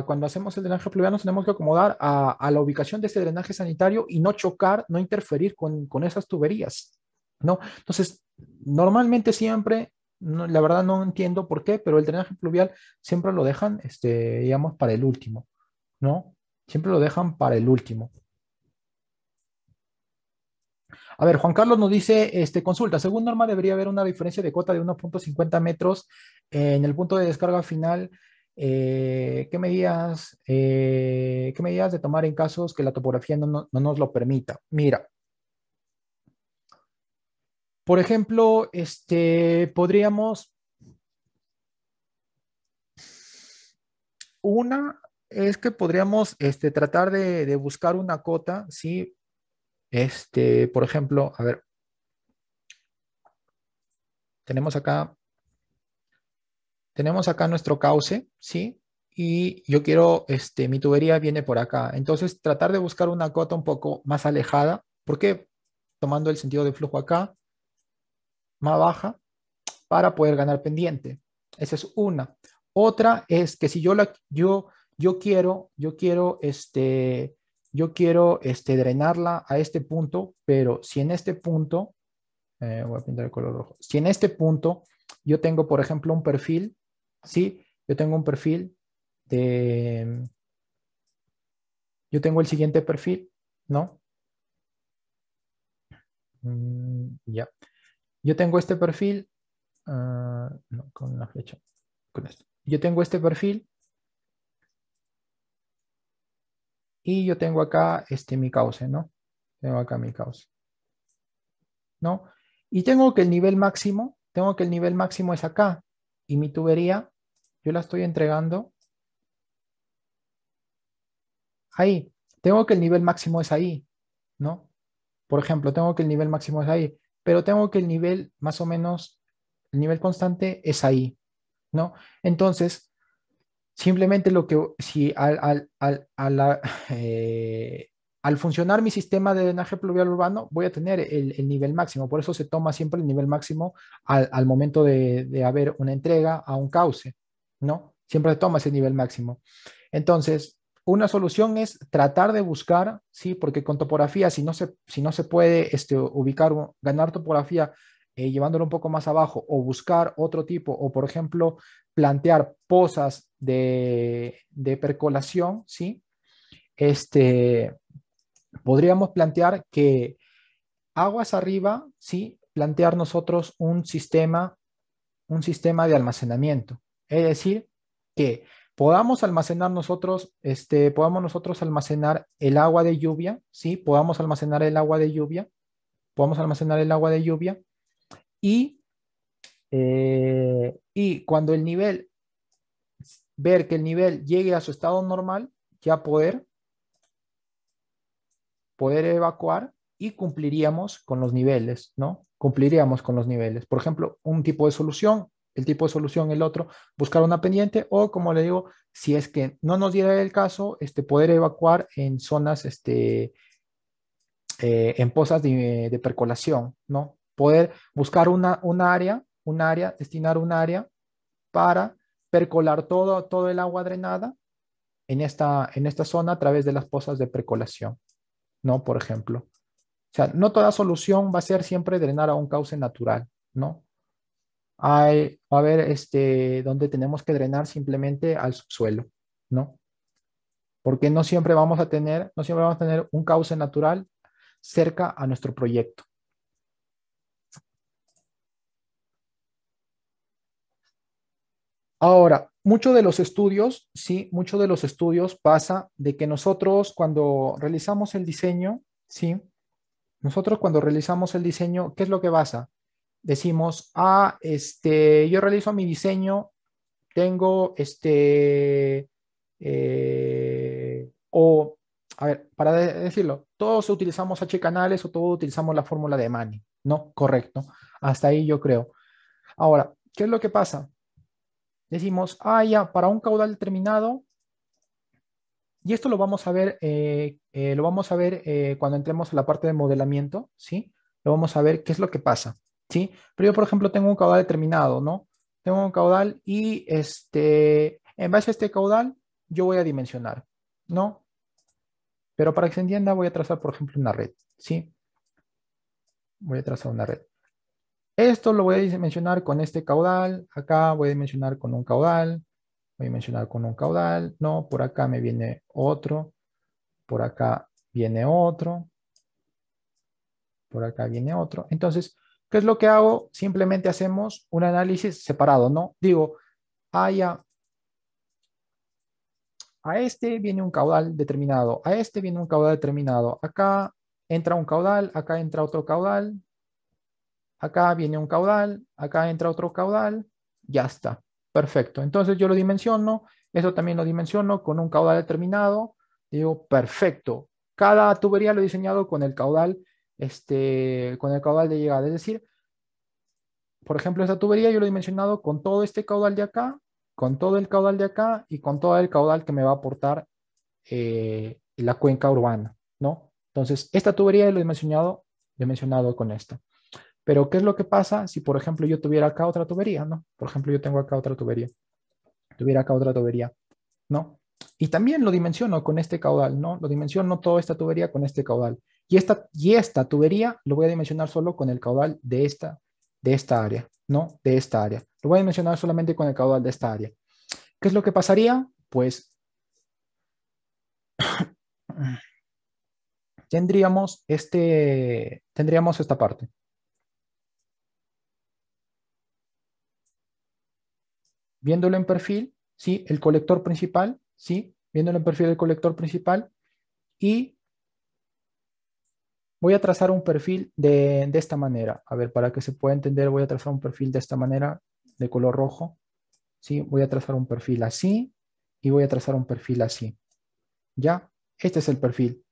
cuando hacemos el drenaje pluvial nos tenemos que acomodar a, la ubicación de ese drenaje sanitario y no chocar, no interferir con, esas tuberías, ¿no? Entonces, normalmente siempre, la verdad no entiendo por qué, pero el drenaje pluvial siempre lo dejan, este, digamos, para el último, ¿no? Siempre lo dejan para el último. A ver, Juan Carlos nos dice, este, consulta, según norma debería haber una diferencia de cota de 1.50 metros en el punto de descarga final eh, ¿qué, medidas, eh, ¿qué medidas de tomar en casos que la topografía no, nos lo permita? Mira, por ejemplo, este, podríamos... Una es que podríamos este, tratar de, buscar una cota, ¿sí? Este, por ejemplo, a ver. Tenemos acá tenemos acá nuestro cauce, ¿sí? Y yo quiero, este, mi tubería viene por acá. Entonces, tratar de buscar una cota un poco más alejada. ¿Por qué? Tomando el sentido de flujo acá, más baja, para poder ganar pendiente. Esa es una. Otra es que si yo, la, yo, yo quiero, yo quiero, este, yo quiero este, drenarla a este punto, pero si en este punto, eh, voy a pintar el color rojo, si en este punto yo tengo, por ejemplo, un perfil ¿sí? Yo tengo un perfil de... Yo tengo el siguiente perfil, ¿no? Mm, ya. Yo tengo este perfil, ah, no, con la flecha, con esto. Yo tengo este perfil y yo tengo acá este, mi cauce, ¿no? Tengo acá mi cauce, ¿no? Y tengo que el nivel máximo, tengo que el nivel máximo es acá, y mi tubería, yo la estoy entregando ahí. Tengo que el nivel máximo es ahí, ¿no? Por ejemplo, tengo que el nivel máximo es ahí, pero tengo que el nivel más o menos, el nivel constante es ahí, ¿no? Entonces, simplemente lo que, si al, al, al, a la, eh, al funcionar mi sistema de drenaje pluvial urbano, voy a tener el, nivel máximo. Por eso se toma siempre el nivel máximo al, momento de, haber una entrega a un cauce, ¿no? Siempre se toma ese nivel máximo. Entonces, una solución es tratar de buscar, ¿sí? Porque con topografía, si no se, si no se puede este, ubicar, ganar topografía eh, llevándolo un poco más abajo o buscar otro tipo, o por ejemplo, plantear pozas de, de percolación, ¿sí? Este, podríamos plantear que aguas arriba, sí, plantear nosotros un sistema, un sistema de almacenamiento. Es decir, que podamos almacenar nosotros, este, podamos nosotros almacenar el agua de lluvia, sí, podamos almacenar el agua de lluvia, podamos almacenar el agua de lluvia y, eh, y cuando el nivel, ver que el nivel llegue a su estado normal, ya poder poder evacuar y cumpliríamos con los niveles, ¿no? Cumpliríamos con los niveles. Por ejemplo, un tipo de solución, el tipo de solución, el otro, buscar una pendiente o, como le digo, si es que no nos diera el caso, este, poder evacuar en zonas, este, eh, en pozas de, de, percolación, ¿no? Poder buscar una, un área, un área, destinar un área para percolar todo, todo el agua drenada en esta, en esta zona a través de las pozas de percolación. ¿no? Por ejemplo. O sea, no toda solución va a ser siempre drenar a un cauce natural, ¿no? Hay, a haber este, donde tenemos que drenar simplemente al subsuelo, ¿no? Porque no siempre vamos a tener, no siempre vamos a tener un cauce natural cerca a nuestro proyecto, Ahora, muchos de los estudios, sí, muchos de los estudios pasa de que nosotros cuando realizamos el diseño, sí, nosotros cuando realizamos el diseño, ¿qué es lo que pasa? Decimos, ah, este, yo realizo mi diseño, tengo este, eh, o, a ver, para decirlo, todos utilizamos H canales o todos utilizamos la fórmula de Mani, ¿no? Correcto. Hasta ahí yo creo. Ahora, ¿qué es lo que pasa? decimos, ah, ya, para un caudal determinado, y esto lo vamos a ver, eh, eh, lo vamos a ver eh, cuando entremos a la parte de modelamiento, ¿sí? Lo vamos a ver qué es lo que pasa, ¿sí? Pero yo, por ejemplo, tengo un caudal determinado, ¿no? Tengo un caudal y este, en base a este caudal, yo voy a dimensionar, ¿no? Pero para que se entienda, voy a trazar, por ejemplo, una red, ¿sí? Voy a trazar una red. Esto lo voy a mencionar con este caudal, acá voy a mencionar con un caudal, voy a mencionar con un caudal, no, por acá me viene otro, por acá viene otro, por acá viene otro. Entonces, ¿qué es lo que hago? Simplemente hacemos un análisis separado, ¿no? Digo, a este viene un caudal determinado, a este viene un caudal determinado, acá entra un caudal, acá entra otro caudal, acá viene un caudal, acá entra otro caudal, ya está. Perfecto. Entonces yo lo dimensiono, eso también lo dimensiono con un caudal determinado. Digo, perfecto. Cada tubería lo he diseñado con el caudal, este, con el caudal de llegada. Es decir, por ejemplo, esta tubería yo lo he dimensionado con todo este caudal de acá, con todo el caudal de acá y con todo el caudal que me va a aportar eh, la cuenca urbana, ¿no? Entonces, esta tubería lo he dimensionado, lo con esta. Pero, ¿qué es lo que pasa si, por ejemplo, yo tuviera acá otra tubería? ¿No? Por ejemplo, yo tengo acá otra tubería. Tuviera acá otra tubería. ¿No? Y también lo dimensiono con este caudal, ¿no? Lo dimensiono toda esta tubería con este caudal. Y esta, y esta tubería lo voy a dimensionar solo con el caudal de esta, de esta área, ¿no? De esta área. Lo voy a dimensionar solamente con el caudal de esta área. ¿Qué es lo que pasaría? Pues tendríamos, este, tendríamos esta parte. viéndolo en perfil, ¿sí? El colector principal, ¿sí? Viéndolo en perfil del colector principal y voy a trazar un perfil de, esta manera. A ver, para que se pueda entender, voy a trazar un perfil de esta manera, de color rojo. ¿sí? Voy a trazar un perfil así y voy a trazar un perfil así. ¿Ya? Este es el perfil.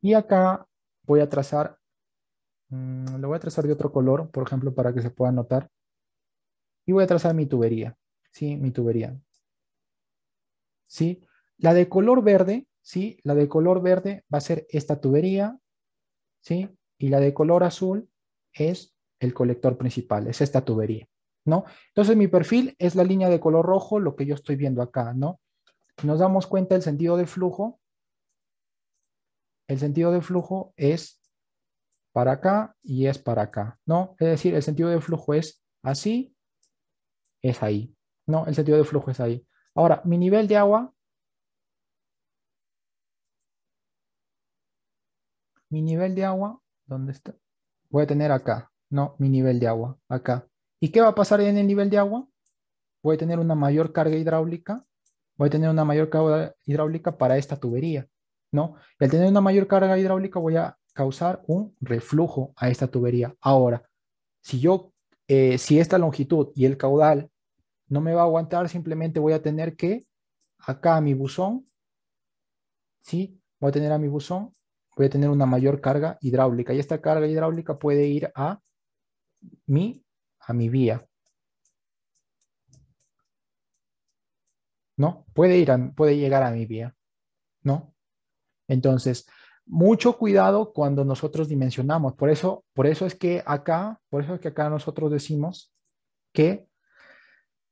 Y acá voy a trazar Mm, lo voy a trazar de otro color, por ejemplo, para que se pueda notar. Y voy a trazar mi tubería. Sí, mi tubería. Sí, la de color verde, sí, la de color verde va a ser esta tubería, sí, y la de color azul es el colector principal, es esta tubería, ¿no? Entonces mi perfil es la línea de color rojo, lo que yo estoy viendo acá, ¿no? Nos damos cuenta el sentido de flujo. El sentido de flujo es para acá y es para acá. No, es decir, el sentido de flujo es así, es ahí. No, el sentido de flujo es ahí. Ahora, mi nivel de agua, mi nivel de agua, ¿dónde está? Voy a tener acá, no, mi nivel de agua, acá. ¿Y qué va a pasar en el nivel de agua? Voy a tener una mayor carga hidráulica, voy a tener una mayor carga hidráulica para esta tubería, ¿no? Y al tener una mayor carga hidráulica voy a causar un reflujo a esta tubería. Ahora, si yo, eh, si esta longitud y el caudal no me va a aguantar, simplemente voy a tener que, acá a mi buzón, ¿sí? Voy a tener a mi buzón, voy a tener una mayor carga hidráulica y esta carga hidráulica puede ir a mi, a mi vía. ¿No? Puede ir, a, puede llegar a mi vía, ¿no? Entonces, mucho cuidado cuando nosotros dimensionamos. Por eso, por eso es que acá, por eso que acá nosotros decimos que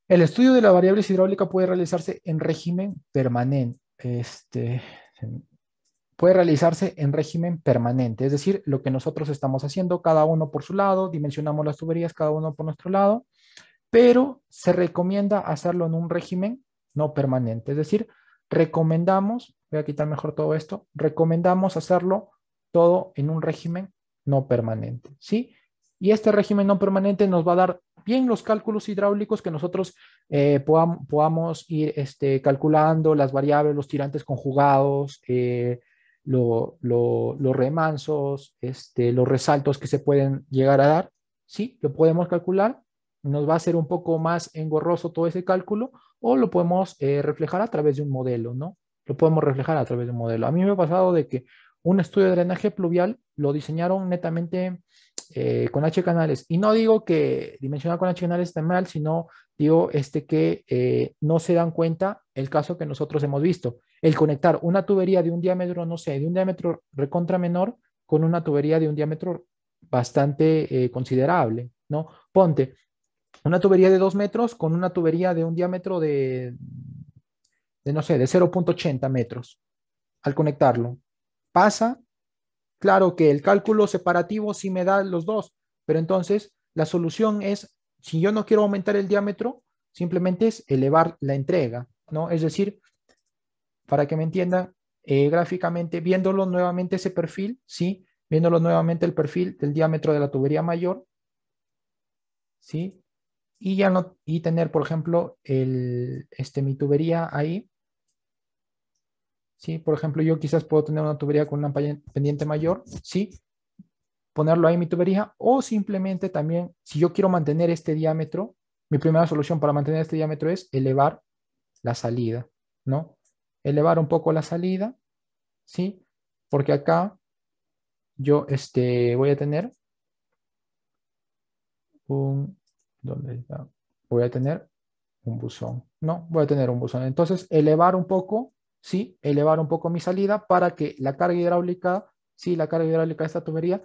el estudio de la variable hidráulica puede realizarse en régimen permanente. Este, puede realizarse en régimen permanente, es decir, lo que nosotros estamos haciendo, cada uno por su lado, dimensionamos las tuberías cada uno por nuestro lado, pero se recomienda hacerlo en un régimen no permanente, es decir, recomendamos voy a quitar mejor todo esto. Recomendamos hacerlo todo en un régimen no permanente, ¿sí? Y este régimen no permanente nos va a dar bien los cálculos hidráulicos que nosotros eh, podamos ir este, calculando, las variables, los tirantes conjugados, eh, los remansos, este, los resaltos que se pueden llegar a dar, ¿sí? Lo podemos calcular, nos va a ser un poco más engorroso todo ese cálculo o lo podemos eh, reflejar a través de un modelo, ¿no? lo podemos reflejar a través de un modelo. A mí me ha pasado de que un estudio de drenaje pluvial lo diseñaron netamente eh, con H canales. Y no digo que dimensionar con H canales está mal, sino digo este que eh, no se dan cuenta el caso que nosotros hemos visto. El conectar una tubería de un diámetro, no sé, de un diámetro recontra menor con una tubería de un diámetro bastante eh, considerable, ¿no? Ponte una tubería de dos metros con una tubería de un diámetro de de no sé, de 0.80 metros, al conectarlo, pasa, claro que el cálculo separativo sí me da los dos, pero entonces la solución es, si yo no quiero aumentar el diámetro, simplemente es elevar la entrega, ¿no? Es decir, para que me entienda eh, gráficamente, viéndolo nuevamente ese perfil, ¿sí? Viéndolo nuevamente el perfil del diámetro de la tubería mayor, ¿sí? Y, ya no, y tener, por ejemplo, el, este, mi tubería ahí, ¿sí? Por ejemplo, yo quizás puedo tener una tubería con una pendiente mayor, ¿sí? Ponerlo ahí en mi tubería o simplemente también, si yo quiero mantener este diámetro, mi primera solución para mantener este diámetro es elevar la salida, ¿no? Elevar un poco la salida, ¿sí? Porque acá yo este, voy a tener un, ¿dónde está? Voy a tener un buzón, ¿no? Voy a tener un buzón. Entonces, elevar un poco sí, elevar un poco mi salida para que la carga hidráulica, sí, la carga hidráulica de esta tubería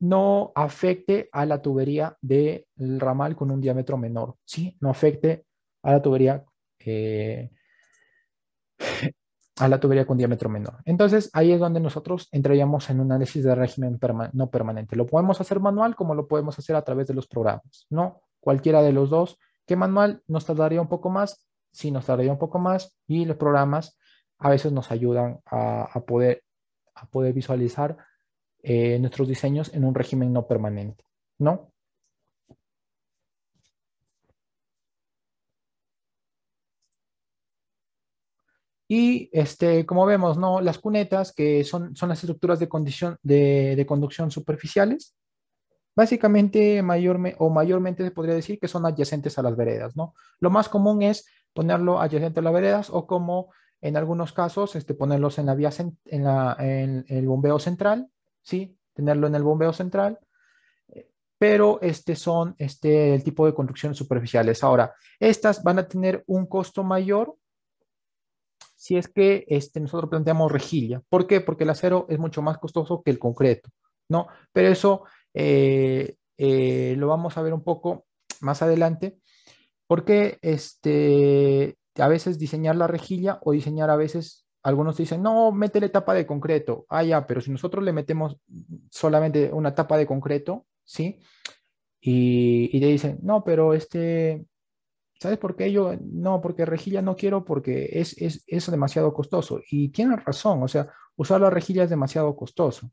no afecte a la tubería del ramal con un diámetro menor, sí, no afecte a la tubería eh, a la tubería con diámetro menor. Entonces ahí es donde nosotros entraríamos en un análisis de régimen no permanente. Lo podemos hacer manual como lo podemos hacer a través de los programas, ¿no? Cualquiera de los dos. Que manual nos tardaría un poco más, sí nos tardaría un poco más y los programas a veces nos ayudan a, poder, a poder visualizar eh, nuestros diseños en un régimen no permanente, ¿no? Y este, como vemos, ¿no? las cunetas, que son, son las estructuras de, condición, de, conducción superficiales, básicamente o mayormente se podría decir que son adyacentes a las veredas. ¿no? Lo más común es ponerlo adyacente a las veredas o como en algunos casos, este, ponerlos en la vía en, el bombeo central, sí, tenerlo en el bombeo central, eh, pero este son este, el tipo de construcciones superficiales. Ahora, estas van a tener un costo mayor si es que este, nosotros planteamos rejilla. ¿Por qué? Porque el acero es mucho más costoso que el concreto, ¿no? Pero eso eh, eh, lo vamos a ver un poco más adelante, porque este, a veces diseñar la rejilla o diseñar a veces, algunos dicen, no, métele tapa de concreto. Ah, ya, pero si nosotros le metemos solamente una tapa de concreto, ¿sí? Y, y dicen, no, pero este, ¿sabes por qué yo? No, porque rejilla no quiero porque es, es, demasiado costoso. Y tienen razón, o sea, usar la rejilla es demasiado costoso.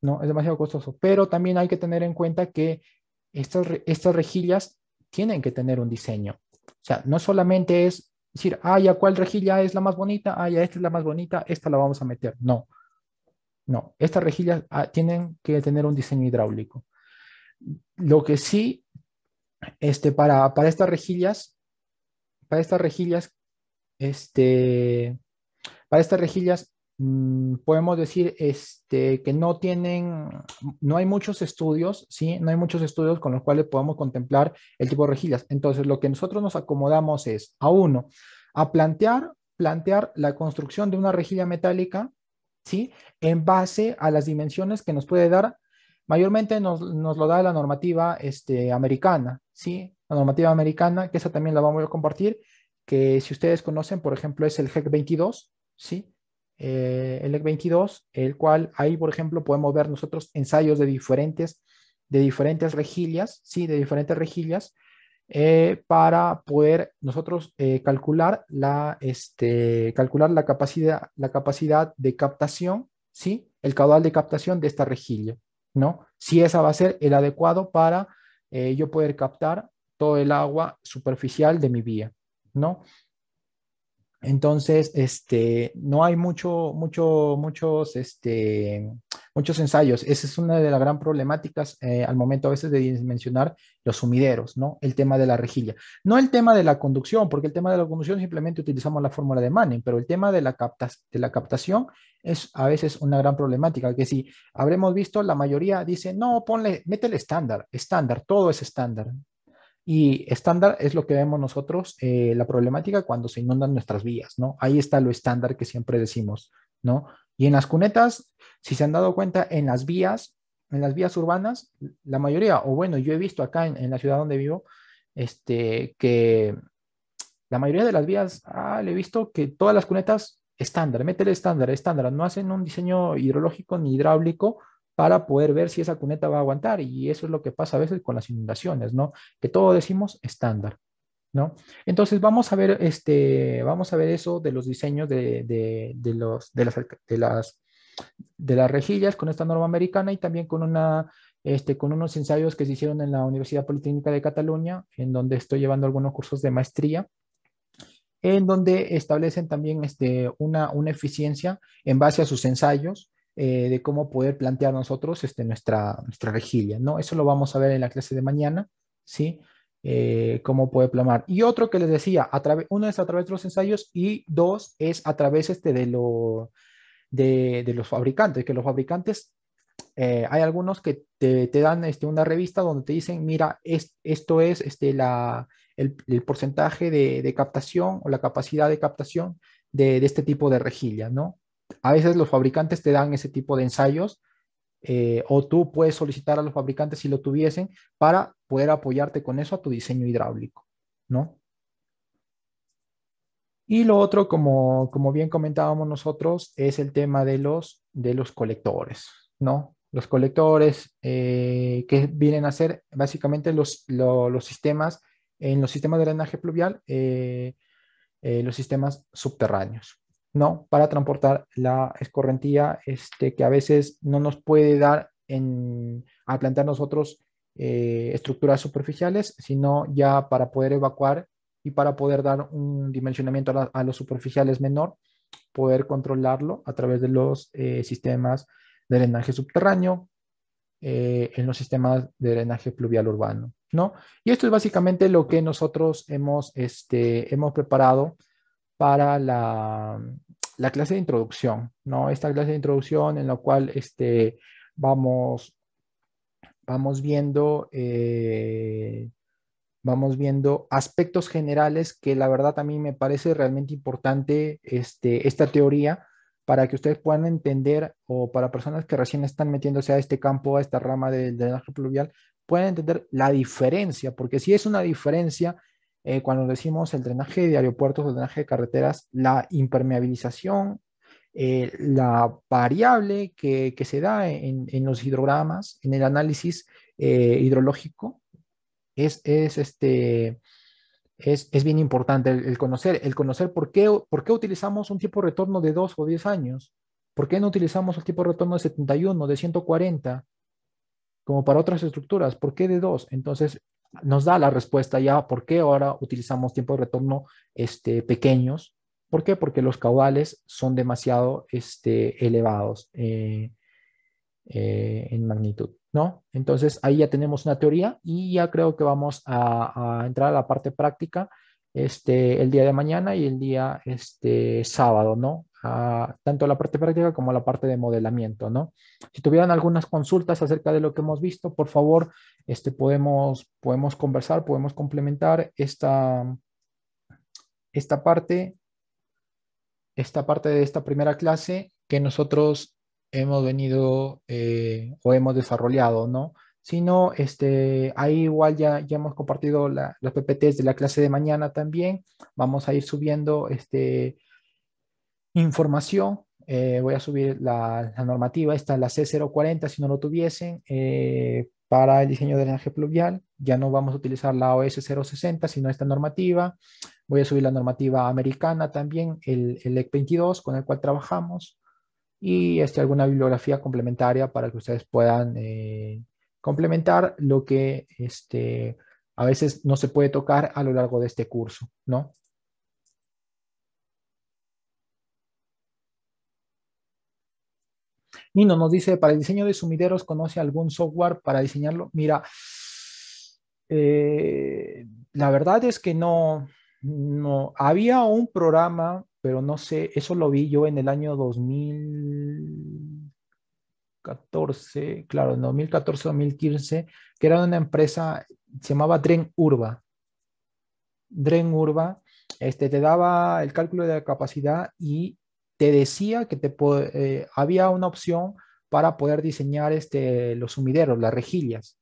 No, es demasiado costoso. Pero también hay que tener en cuenta que estas, estas rejillas tienen que tener un diseño. O sea, no solamente es decir, ah, ¿a cuál rejilla es la más bonita, Ay, ya esta es la más bonita, esta la vamos a meter. No, no, estas rejillas ah, tienen que tener un diseño hidráulico. Lo que sí, este, para, para estas rejillas, para estas rejillas, este, para estas rejillas Mm, podemos decir este, que no tienen, no hay muchos estudios, ¿sí? No hay muchos estudios con los cuales podamos contemplar el tipo de rejillas. Entonces, lo que nosotros nos acomodamos es, a uno, a plantear, plantear la construcción de una rejilla metálica, ¿sí? En base a las dimensiones que nos puede dar, mayormente nos, lo da la normativa este, americana, ¿sí? La normativa americana, que esa también la vamos a compartir, que si ustedes conocen, por ejemplo, es el GEC 22, ¿sí? Eh, el EC22, el cual ahí, por ejemplo, podemos ver nosotros ensayos de diferentes, de diferentes rejillas, sí, de diferentes rejillas, eh, para poder nosotros eh, calcular, la, este, calcular la, capacidad, la capacidad de captación, sí, el caudal de captación de esta rejilla, ¿no? Si esa va a ser el adecuado para yo poder captar todo el agua superficial de mi vía, ¿no? Entonces, este, no hay mucho, mucho, muchos, este, muchos ensayos. Esa es una de las gran problemáticas eh, al momento a veces de mencionar los sumideros, ¿no? El tema de la rejilla. No el tema de la conducción, porque el tema de la conducción simplemente utilizamos la fórmula de Manning, pero el tema de la, de la captación es a veces una gran problemática, que si habremos visto, la mayoría dice, no, ponle, mete estándar, estándar, todo es estándar. Y estándar es lo que vemos nosotros, eh, la problemática cuando se inundan nuestras vías, ¿no? Ahí está lo estándar que siempre decimos, ¿no? Y en las cunetas, si se han dado cuenta, en las vías, en las vías urbanas, la mayoría, o bueno, yo he visto acá en, la ciudad donde vivo, este, que la mayoría de las vías, ah, le he visto que todas las cunetas estándar, métele estándar, estándar, no hacen un diseño hidrológico ni hidráulico, para poder ver si esa cuneta va a aguantar. Y eso es lo que pasa a veces con las inundaciones, ¿no? Que todo decimos estándar, ¿no? Entonces vamos a ver, este, vamos a ver eso de los diseños de, los, las, de, las, de las rejillas con esta norma americana y también con una este, con unos ensayos que se hicieron en la Universidad Politécnica de Cataluña, en donde estoy llevando algunos cursos de maestría, en donde establecen también este, una, una eficiencia en base a sus ensayos eh, de cómo poder plantear nosotros este, nuestra, nuestra rejilla ¿no? Eso lo vamos a ver en la clase de mañana, ¿sí? Eh, cómo puede plamar? Y otro que les decía, uno es a través de los ensayos y dos es a través este de, lo, de, los fabricantes, que los fabricantes, eh, hay algunos que te, dan este, una revista donde te dicen, mira, esto es este, la, el, porcentaje de, captación o la capacidad de captación de este tipo de rejilla, ¿no? A veces los fabricantes te dan ese tipo de ensayos eh, o tú puedes solicitar a los fabricantes si lo tuviesen para poder apoyarte con eso a tu diseño hidráulico, ¿no? Y lo otro, como, bien comentábamos nosotros, es el tema de los, de los colectores, ¿no? Los colectores eh, que vienen a ser básicamente los, sistemas, en los sistemas de drenaje pluvial, eh, los sistemas subterráneos, ¿no? Para transportar la escorrentía este, que a veces no nos puede dar en, al plantear nosotros eh, estructuras superficiales, sino ya para poder evacuar y para poder dar un dimensionamiento a, los superficiales menor, poder controlarlo a través de los eh, sistemas de drenaje subterráneo, eh, en los sistemas de drenaje pluvial urbano, ¿no? Y esto es básicamente lo que nosotros hemos, este, hemos preparado para la, la clase de introducción, ¿no? Esta clase de introducción en la cual este, vamos, vamos viendo... Eh, vamos viendo aspectos generales que la verdad a mí me parece realmente importante este, esta teoría para que ustedes puedan entender o para personas que recién están metiéndose a este campo, a esta rama del drenaje pluvial, puedan entender la diferencia, porque si es una diferencia eh, cuando decimos el drenaje de aeropuertos, el drenaje de carreteras, la impermeabilización, eh, la variable que, se da en, los hidrogramas, en el análisis eh, hidrológico, es, es este, es, es, bien importante el, conocer, el conocer por qué, por qué utilizamos un tipo de retorno de 2 o 10 años, por qué no utilizamos el tipo de retorno de 71, de 140, como para otras estructuras, ¿por qué de 2? Entonces, nos da la respuesta ya por qué ahora utilizamos tiempos de retorno este, pequeños. ¿Por qué? Porque los caudales son demasiado este, elevados eh, eh, en magnitud, ¿no? Entonces ahí ya tenemos una teoría y ya creo que vamos a entrar a la parte práctica este, el día de mañana y el día este, sábado, ¿no? Ah, tanto la parte práctica como la parte de modelamiento, ¿no? Si tuvieran algunas consultas acerca de lo que hemos visto, por favor, este, podemos, podemos conversar, podemos complementar esta, esta parte, esta parte de esta primera clase que nosotros hemos venido eh, o hemos desarrollado, ¿no? sino este, ahí igual ya, ya hemos compartido la, las PPTs de la clase de mañana también. Vamos a ir subiendo este, información. Eh, voy a subir la, normativa, esta la C040 si no lo tuviesen, eh, para el diseño de drenaje pluvial. Ya no vamos a utilizar la OS 060, sino esta normativa. Voy a subir la normativa americana también, el, el EC 22 con el cual trabajamos. Y este, alguna bibliografía complementaria para que ustedes puedan eh, complementar lo que este, a veces no se puede tocar a lo largo de este curso, ¿no? Nino nos dice, para el diseño de sumideros, ¿conoce algún software para diseñarlo? Mira, eh, la verdad es que no, no, había un programa, pero no sé, eso lo vi yo en el año 2000. 2014, claro, en 2014-2015, que era una empresa, se llamaba Dren Urba. Dren Urba este, te daba el cálculo de la capacidad y te decía que te eh, había una opción para poder diseñar este, los sumideros, las rejillas,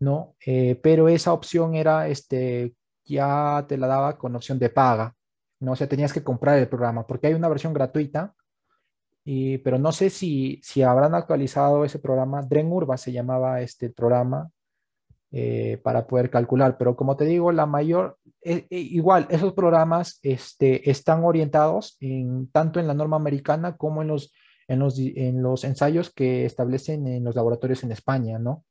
¿no? Eh, pero esa opción era, este, ya te la daba con opción de paga, ¿no? O sea, tenías que comprar el programa, porque hay una versión gratuita pero no sé si, si habrán actualizado ese programa. Dren Urba se llamaba este programa eh, para poder calcular. Pero como te digo, la mayor, eh, eh, igual, esos programas este, están orientados tanto en la norma americana como en los, en, los, en los ensayos que establecen en los laboratorios en España, ¿no?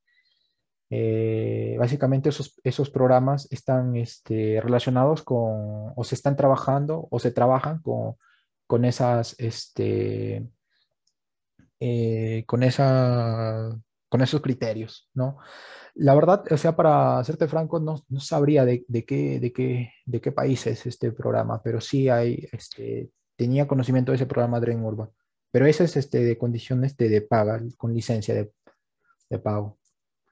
básicamente esos, esos, programas están este, relacionados con, o se están trabajando, o se trabajan con con esas, este, eh, con esa, con esos criterios, ¿no? La verdad, o sea, para serte franco, no, sabría de, qué, de, qué, de qué país es este programa, pero sí hay, este, tenía conocimiento de ese programa Dream Urban, pero ese es este de condiciones de, de paga, con licencia de, pago,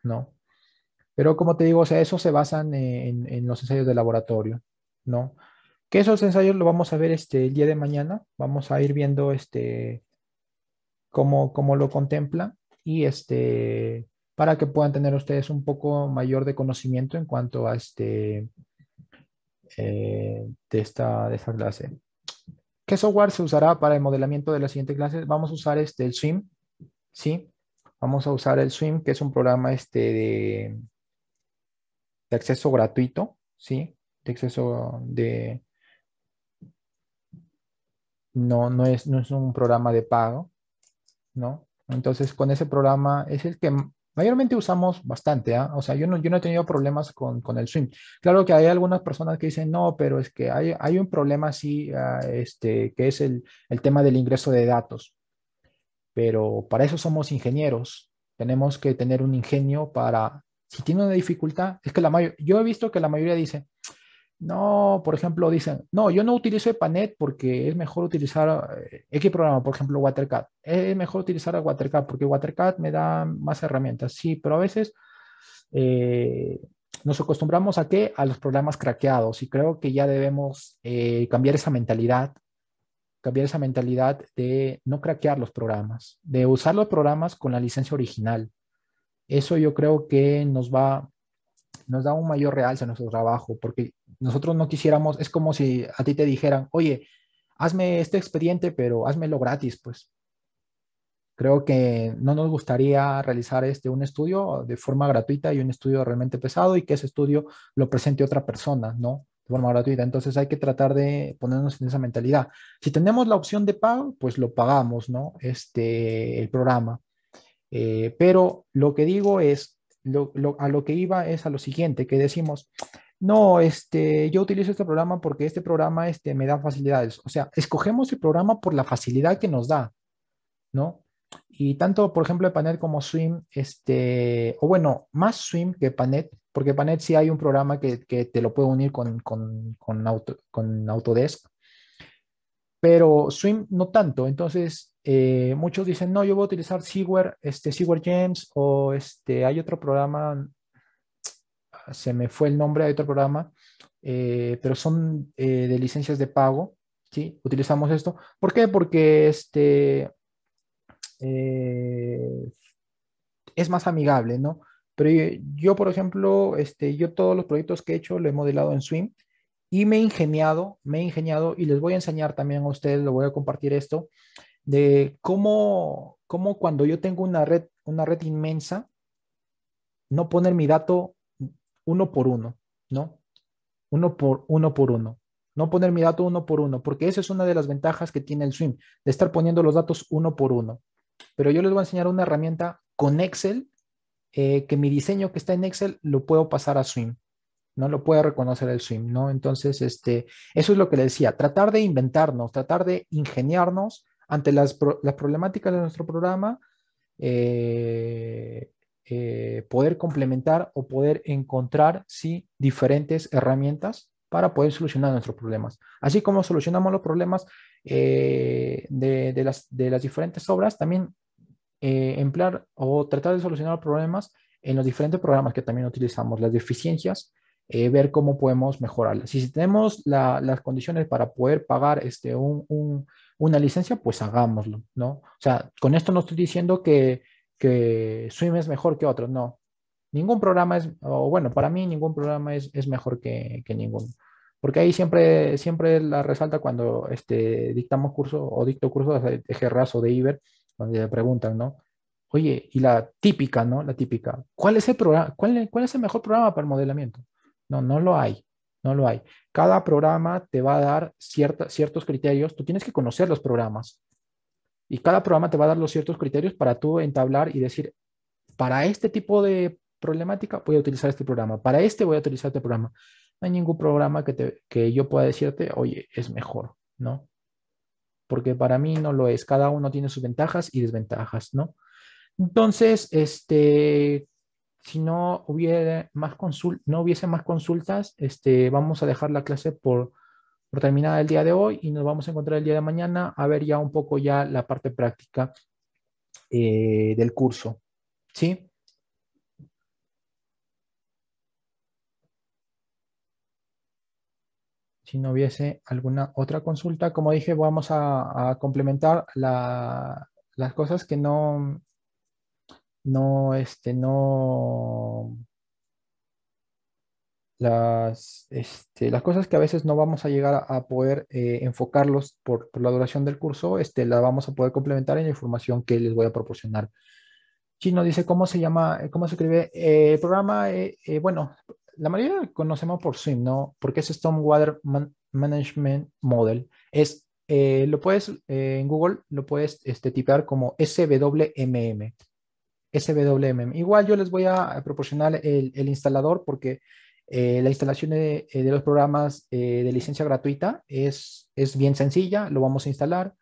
¿no? Pero como te digo, o sea, eso se basan en, en los ensayos de laboratorio, ¿no? Que esos ensayos lo vamos a ver este, el día de mañana. Vamos a ir viendo este, cómo, cómo lo contempla y este, para que puedan tener ustedes un poco mayor de conocimiento en cuanto a este, eh, de, esta, de clase. ¿Qué software se usará para el modelamiento de la siguiente clase? Vamos a usar este, el SWIM, Vamos a usar el SWIM, que es un programa este de, de acceso gratuito, ¿sí? De acceso de, no, no, es, no es un programa de pago, ¿no? Entonces, con ese programa es el que mayormente usamos bastante, ¿ah? O sea, yo no, yo no he tenido problemas con, el swim. Claro que hay algunas personas que dicen, no, pero es que hay, un problema así, ah, este, que es el, tema del ingreso de datos. Pero para eso somos ingenieros. Tenemos que tener un ingenio para, si tiene una dificultad, es que la mayor, yo he visto que la mayoría dice, no, por ejemplo, dicen, no, yo no utilizo EPANET porque es mejor utilizar eh, X programa, por ejemplo, Watercat. Es mejor utilizar a WaterCAD porque Watercat me da más herramientas. Sí, pero a veces eh, nos acostumbramos a qué? A los programas craqueados y creo que ya debemos eh, cambiar esa mentalidad, cambiar esa mentalidad de no craquear los programas, de usar los programas con la licencia original. Eso yo creo que nos va, nos da un mayor realce a nuestro trabajo porque nosotros no quisiéramos, es como si a ti te dijeran, oye, hazme este expediente, pero hazmelo gratis, pues. Creo que no nos gustaría realizar este, un estudio de forma gratuita y un estudio realmente pesado y que ese estudio lo presente otra persona, ¿no? De forma gratuita. Entonces hay que tratar de ponernos en esa mentalidad. Si tenemos la opción de pago, pues lo pagamos, ¿no? Este, el programa. Eh, pero lo que digo es, a lo que iba es a lo siguiente, que decimos, no, este, yo utilizo este programa porque este programa este, me da facilidades. O sea, escogemos el programa por la facilidad que nos da, ¿no? Y tanto, por ejemplo, Panet como Swim, este, o bueno, más Swim que Panet, porque Panet sí hay un programa que, que te lo puede unir con, con, con, Auto, con Autodesk, pero Swim no tanto. Entonces, eh, muchos dicen, no, yo voy a utilizar SeaWare, este, SeaWare James, o este, hay otro programa, se me fue el nombre de otro programa, eh, pero son eh, de licencias de pago, ¿sí? Utilizamos esto. ¿Por qué? Porque este, eh, es más amigable, ¿no? Pero yo, por ejemplo, este, yo todos los proyectos que he hecho lo he modelado en Swim y me he ingeniado, me he ingeniado y les voy a enseñar también a ustedes, lo voy a compartir esto, de cómo, cómo cuando yo tengo una red, una red inmensa, no poner mi dato uno por uno, ¿no? Uno por uno por uno. No poner mi dato uno por uno, porque esa es una de las ventajas que tiene el swim, de estar poniendo los datos uno por uno. Pero yo les voy a enseñar una herramienta con Excel, eh, que mi diseño que está en Excel lo puedo pasar a swim. No lo puede reconocer el swim, ¿no? Entonces, este, eso es lo que le decía, tratar de inventarnos, tratar de ingeniarnos ante las, las problemáticas de nuestro programa, eh, eh, poder complementar o poder encontrar sí, diferentes herramientas para poder solucionar nuestros problemas. Así como solucionamos los problemas eh, de, las, diferentes obras, también eh, emplear o tratar de solucionar problemas en los diferentes programas que también utilizamos, las deficiencias, ver cómo podemos mejorarlas. Si tenemos las condiciones para poder pagar este, una licencia, pues hagámoslo, ¿no? O sea, con esto no estoy diciendo que que Swim es mejor que otros, no. Ningún programa es, o bueno, para mí ningún programa es, mejor que, que ninguno. Porque ahí siempre, siempre la resalta cuando este, dictamos curso o dicto cursos de Gerras o de Iber, donde le preguntan, ¿no? Oye, y la típica, ¿no? La típica, ¿cuál es el programa, cuál, cuál es el mejor programa para el modelamiento? No, no lo hay, no lo hay. Cada programa te va a dar cierta, ciertos criterios, tú tienes que conocer los programas, y cada programa te va a dar los ciertos criterios para tú entablar y decir, para este tipo de problemática voy a utilizar este programa, para este voy a utilizar este programa. No hay ningún programa que, yo pueda decirte, oye, es mejor, ¿no? Porque para mí no lo es. Cada uno tiene sus ventajas y desventajas, ¿no? Entonces, este, si no hubiera más consultas, no hubiese más consultas, este, vamos a dejar la clase por por terminada el día de hoy y nos vamos a encontrar el día de mañana a ver ya un poco ya la parte práctica eh, del curso. ¿Sí? si no hubiese alguna otra consulta. Como dije, vamos a, complementar las cosas que no, no, este, no, las, este, las cosas que a veces no vamos a llegar a, poder eh, enfocarlos por, por, la duración del curso, este, la vamos a poder complementar en la información que les voy a proporcionar. Chino dice, ¿cómo se llama, eh, cómo se escribe eh, el programa? bueno, la mayoría conocemos por SWIM, ¿no? Porque es Stormwater Management Model. Es, lo puedes, en Google, lo puedes este, tipear como SWMM. SWMM. Igual yo les voy a proporcionar el, el instalador porque eh, la instalación de, eh, los programas eh, de licencia gratuita es bien sencilla, lo vamos a instalar,